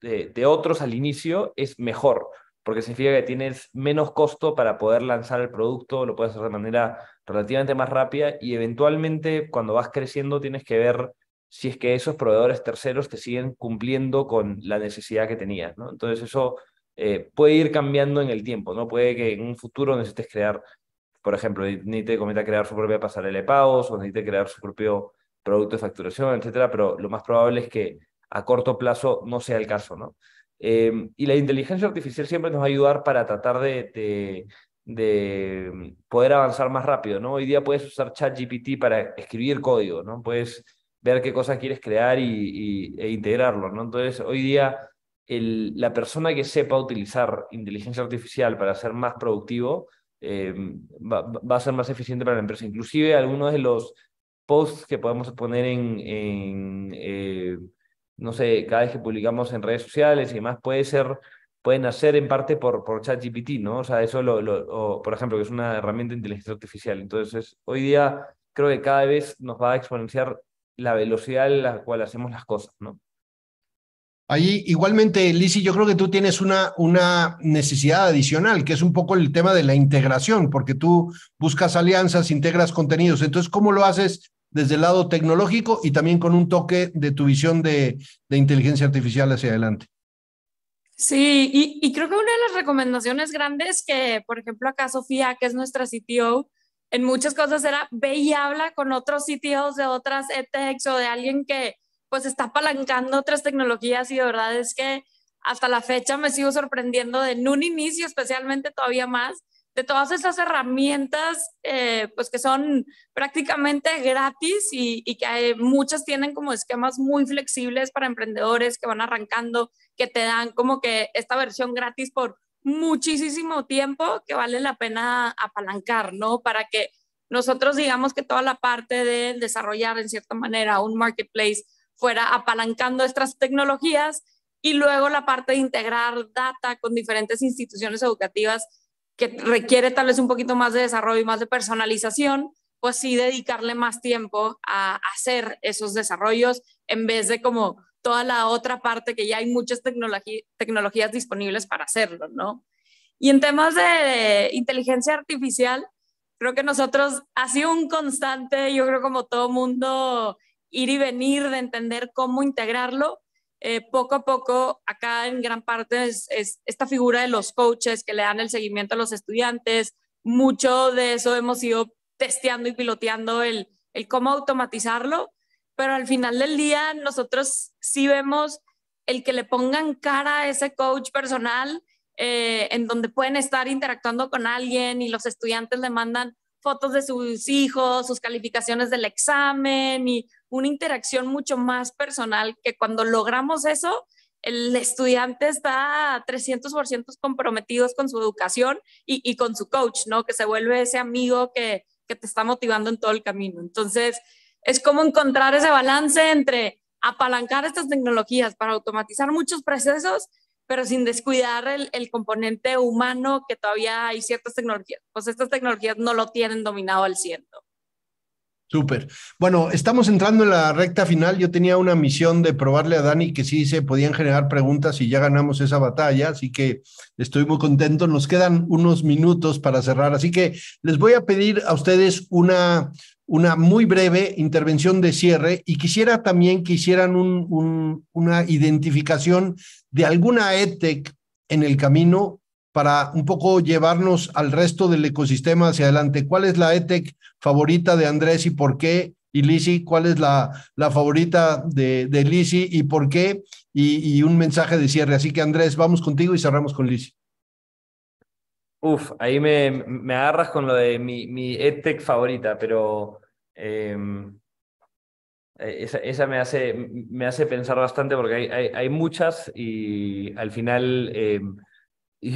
de, de otros al inicio, es mejor, porque significa que tienes menos costo para poder lanzar el producto, lo puedes hacer de manera relativamente más rápida y eventualmente cuando vas creciendo tienes que ver si es que esos proveedores terceros te siguen cumpliendo con la necesidad que tenías, ¿no? Entonces eso eh, puede ir cambiando en el tiempo, ¿no? Puede que en un futuro necesites crear, por ejemplo, ni te cometa crear su propia pasarela de pagos o necesite crear su propio producto de facturación, etcétera, pero lo más probable es que a corto plazo no sea el caso, ¿no? Eh, y la inteligencia artificial siempre nos va a ayudar para tratar de, de, de poder avanzar más rápido, ¿no? Hoy día puedes usar ChatGPT para escribir código, ¿no? Puedes ver qué cosas quieres crear y, e integrarlo, ¿no? Entonces, hoy día, el, la persona que sepa utilizar inteligencia artificial para ser más productivo em, va, a ser más eficiente para la empresa. Inclusive, algunos de los posts que podemos poner en, en eh, no sé, cada vez que publicamos en redes sociales y demás, puede ser pueden hacer en parte por, por ChatGPT, ¿no? O sea, eso, lo, por ejemplo, que es una herramienta de inteligencia artificial. Entonces, hoy día creo que cada vez nos va a exponenciar la velocidad en la cual hacemos las cosas, ¿no? Ahí igualmente, Lisi, yo creo que tú tienes una, una necesidad adicional, que es un poco el tema de la integración, porque tú buscas alianzas, integras contenidos. Entonces, ¿cómo lo haces desde el lado tecnológico y también con un toque de tu visión de, inteligencia artificial hacia adelante? Sí, y, y, creo que una de las recomendaciones grandes que, por ejemplo, acá Sofía, que es nuestra CTO, en muchas cosas era ve y habla con otros sitios de otras ETEX o de alguien que pues está apalancando otras tecnologías y de verdad es que hasta la fecha me sigo sorprendiendo de en un inicio especialmente todavía más de todas esas herramientas eh, pues que son prácticamente gratis y, y que muchas tienen como esquemas muy flexibles para emprendedores que van arrancando que te dan como que esta versión gratis por muchísimo tiempo que vale la pena apalancar, ¿no? Para que nosotros digamos que toda la parte de desarrollar en cierta manera un marketplace fuera apalancando estas tecnologías y luego la parte de integrar data con diferentes instituciones educativas que requiere tal vez un poquito más de desarrollo y más de personalización, pues sí dedicarle más tiempo a hacer esos desarrollos en vez de como toda la otra parte que ya hay muchas tecnologías disponibles para hacerlo, ¿no? Y en temas de inteligencia artificial, creo que nosotros ha sido un constante, yo creo como todo mundo, ir y venir de entender cómo integrarlo. Eh, poco a poco, acá en gran parte es, esta figura de los coaches que le dan el seguimiento a los estudiantes. Mucho de eso hemos ido testeando y piloteando el cómo automatizarlo pero al final del día nosotros sí vemos el que le pongan cara a ese coach personal, eh, en donde pueden estar interactuando con alguien y los estudiantes le mandan fotos de sus hijos, sus calificaciones del examen y una interacción mucho más personal que cuando logramos eso, el estudiante está 300% comprometido con su educación y, con su coach, ¿no? Que se vuelve ese amigo que, que te está motivando en todo el camino. Entonces, es cómo encontrar ese balance entre apalancar estas tecnologías para automatizar muchos procesos, pero sin descuidar el, componente humano que todavía hay ciertas tecnologías. Pues estas tecnologías no lo tienen dominado al ciento. Súper. Bueno, estamos entrando en la recta final. Yo tenía una misión de probarle a Dani que sí se podían generar preguntas y ya ganamos esa batalla, así que estoy muy contento. Nos quedan unos minutos para cerrar, así que les voy a pedir a ustedes una una muy breve intervención de cierre y quisiera también que hicieran un, un, una identificación de alguna ETEC en el camino para un poco llevarnos al resto del ecosistema hacia adelante. ¿Cuál es la ETEC favorita de Andrés y por qué? Y Lisi, ¿cuál es la, la favorita de, de Lisi y por qué? Y, y, un mensaje de cierre. Así que Andrés, vamos contigo y cerramos con Lisi. Uf, ahí me, me, agarras con lo de mi, mi EdTech favorita, pero em, eh, esa, esa, me, hace, me hace pensar bastante porque hay, hay, hay muchas y al final em, <laughs>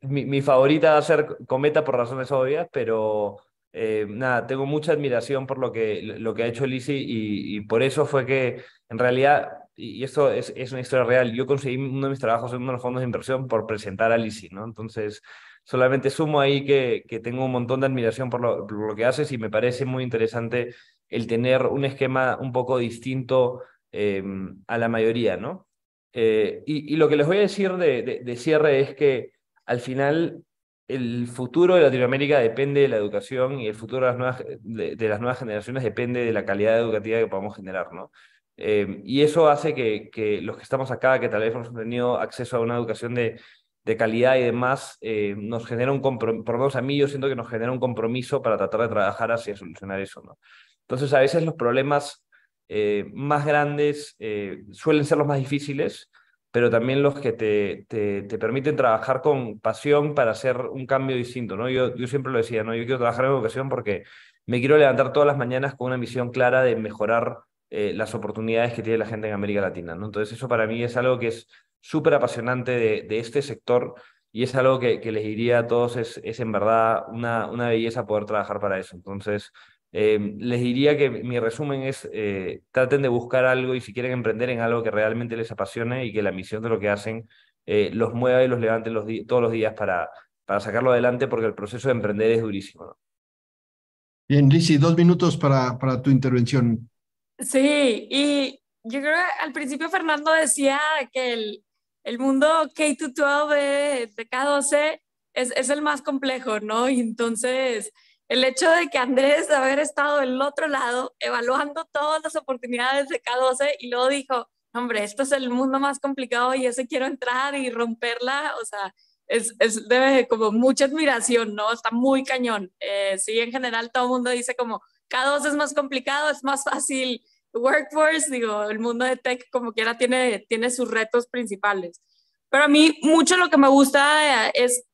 mi, mi, favorita va a ser Cometa por razones obvias, pero em, nada, tengo mucha admiración por lo que, lo que ha hecho Lisi y, por eso fue que en realidad y esto es, es, una historia real, yo conseguí uno de mis trabajos en uno de los fondos de inversión por presentar a Lisi, ¿no? Entonces, solamente sumo ahí que, que tengo un montón de admiración por lo, que haces y me parece muy interesante el tener un esquema un poco distinto em, a la mayoría, ¿no? Eh, y, lo que les voy a decir de, cierre es que al final el futuro de Latinoamérica depende de la educación y el futuro de las nuevas, las nuevas generaciones depende de la calidad educativa que podamos generar, ¿no? Em, y eso hace que, que, los que estamos acá, que tal vez hemos tenido acceso a una educación de, de calidad y demás, eh, nos genera un compromiso, por lo menos a mí yo siento que nos genera un compromiso para tratar de trabajar hacia solucionar eso, ¿no? Entonces, a veces los problemas eh, más grandes eh, suelen ser los más difíciles, pero también los que te, te, permiten trabajar con pasión para hacer un cambio distinto, ¿no? Yo, yo siempre lo decía, ¿no? Yo quiero trabajar en educación porque me quiero levantar todas las mañanas con una misión clara de mejorar las oportunidades que tiene la gente en América Latina, ¿no? Entonces eso para mí es algo que es súper apasionante de, este sector y es algo que, que les diría a todos, es, en verdad una, una, belleza poder trabajar para eso. Entonces, em, les diría que mi resumen es, eh, traten de buscar algo y si quieren emprender en algo que realmente les apasione y que la misión de lo que hacen eh, los mueva y los levante los todos los días para, para sacarlo adelante porque el proceso de emprender es durísimo. ¿no? Bien, Lisi dos minutos para, para tu intervención. Sí, y yo creo que al principio Fernando decía que el, el mundo K-12 de, de K12 es, el más complejo, ¿no? Y entonces, el hecho de que Andrés de haber estado del otro lado, evaluando todas las oportunidades de K12 y luego dijo, hombre, esto es el mundo más complicado y ese quiero entrar y romperla, o sea, es, es como mucha admiración, ¿no? Está muy cañón. Eh, sí, en general todo el mundo dice como, k 12 es más complicado, es más fácil workforce, digo, el mundo de tech como quiera tiene, tiene sus retos principales. Pero a mí mucho lo que me gusta eh, es,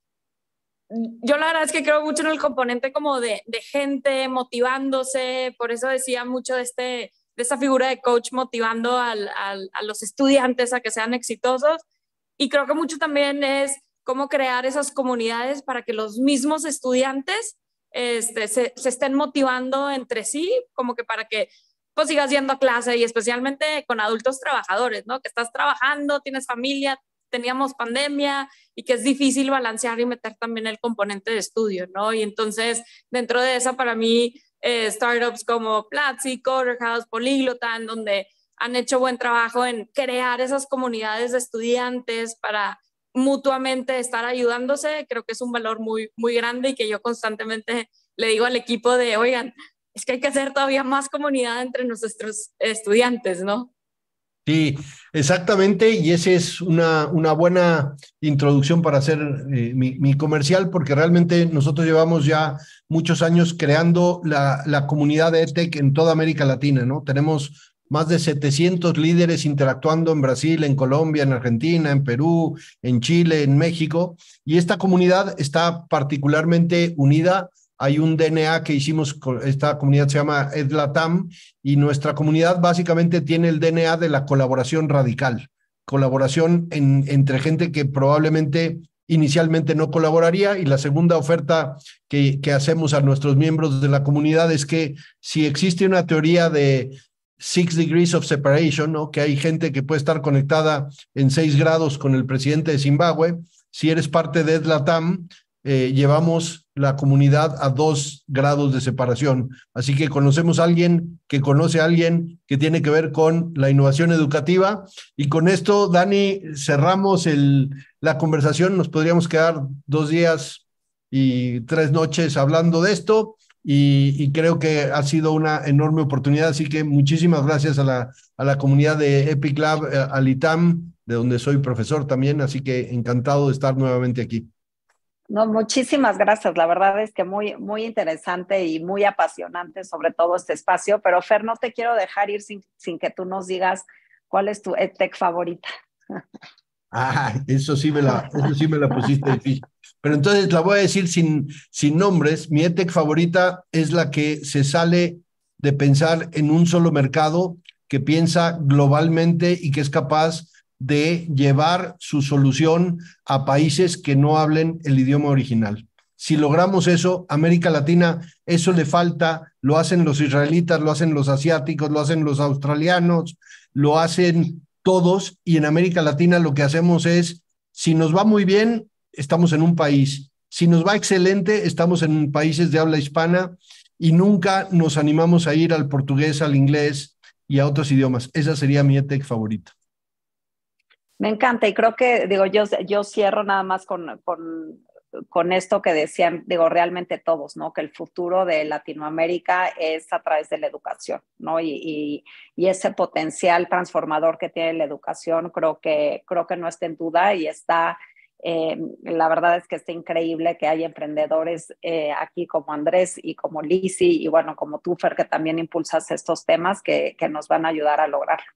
yo la verdad es que creo mucho en el componente como de, de gente motivándose, por eso decía mucho de, este, de esta figura de coach motivando al, al, a los estudiantes a que sean exitosos. Y creo que mucho también es cómo crear esas comunidades para que los mismos estudiantes este, se, se estén motivando entre sí, como que para que pues sigas yendo a clase y especialmente con adultos trabajadores, ¿no? Que estás trabajando, tienes familia, teníamos pandemia y que es difícil balancear y meter también el componente de estudio, ¿no? Y entonces, dentro de esa, para mí, eh, startups como Platzi, Coderhouse, Políglota, donde han hecho buen trabajo en crear esas comunidades de estudiantes para mutuamente estar ayudándose, creo que es un valor muy, muy grande y que yo constantemente le digo al equipo de, oigan, es que hay que hacer todavía más comunidad entre nuestros estudiantes, ¿no? Sí, exactamente, y esa es una, una buena introducción para hacer eh, mi, comercial, porque realmente nosotros llevamos ya muchos años creando la, comunidad de ETEC en toda América Latina, ¿no? Tenemos más de 700 líderes interactuando en Brasil, en Colombia, en Argentina, en Perú, en Chile, en México, y esta comunidad está particularmente unida hay un DNA que hicimos con esta comunidad, se llama EDLATAM, y nuestra comunidad básicamente tiene el DNA de la colaboración radical, colaboración entre gente que probablemente inicialmente no colaboraría y la segunda oferta que, hacemos a nuestros miembros de la comunidad es que si existe una teoría de six degrees of separation, ¿no? que hay gente que puede estar conectada en seis grados con el presidente de Zimbabue, si eres parte de EDLATAM, eh, llevamos la comunidad a dos grados de separación. Así que conocemos a alguien que conoce a alguien que tiene que ver con la innovación educativa. Y con esto, Dani, cerramos el, la conversación. Nos podríamos quedar dos días y tres noches hablando de esto. Y, creo que ha sido una enorme oportunidad. Así que muchísimas gracias a la, a la comunidad de Epic Lab, eh, al ITAM, de donde soy profesor también. Así que encantado de estar nuevamente aquí. No, muchísimas gracias. La verdad es que muy, muy interesante y muy apasionante, sobre todo este espacio. Pero Fer, no te quiero dejar ir sin, sin que tú nos digas cuál es tu etec favorita. <laughs> Ah, eso sí me la, eso sí me la pusiste difícil. Pero entonces la voy a decir sin, sin nombres. Mi etec favorita es la que se sale de pensar en un solo mercado, que piensa globalmente y que es capaz de llevar su solución a países que no hablen el idioma original. Si logramos eso, América Latina, eso le falta, lo hacen los israelitas, lo hacen los asiáticos, lo hacen los australianos, lo hacen todos y en América Latina lo que hacemos es, si nos va muy bien, estamos en un país, si nos va excelente, estamos en países de habla hispana y nunca nos animamos a ir al portugués, al inglés y a otros idiomas. Esa sería mi ETEC favorita. Me encanta y creo que, digo, yo, yo cierro nada más con, esto que decían, digo, realmente todos, ¿no? Que el futuro de Latinoamérica es a través de la educación, ¿no? Y, ese potencial transformador que tiene la educación creo que, creo que no está en duda y está, eh, la verdad es que está increíble que hay emprendedores eh, aquí como Andrés y como Lisi y bueno, como Tufer, que también impulsas estos temas que, que nos van a ayudar a lograrlo.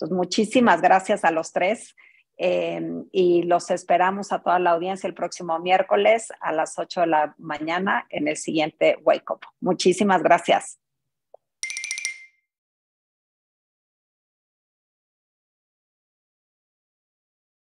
Entonces, pues, muchísimas gracias a los tres em, y los esperamos a toda la audiencia el próximo miércoles a las 8 de la mañana en el siguiente Wake Up. Muchísimas gracias.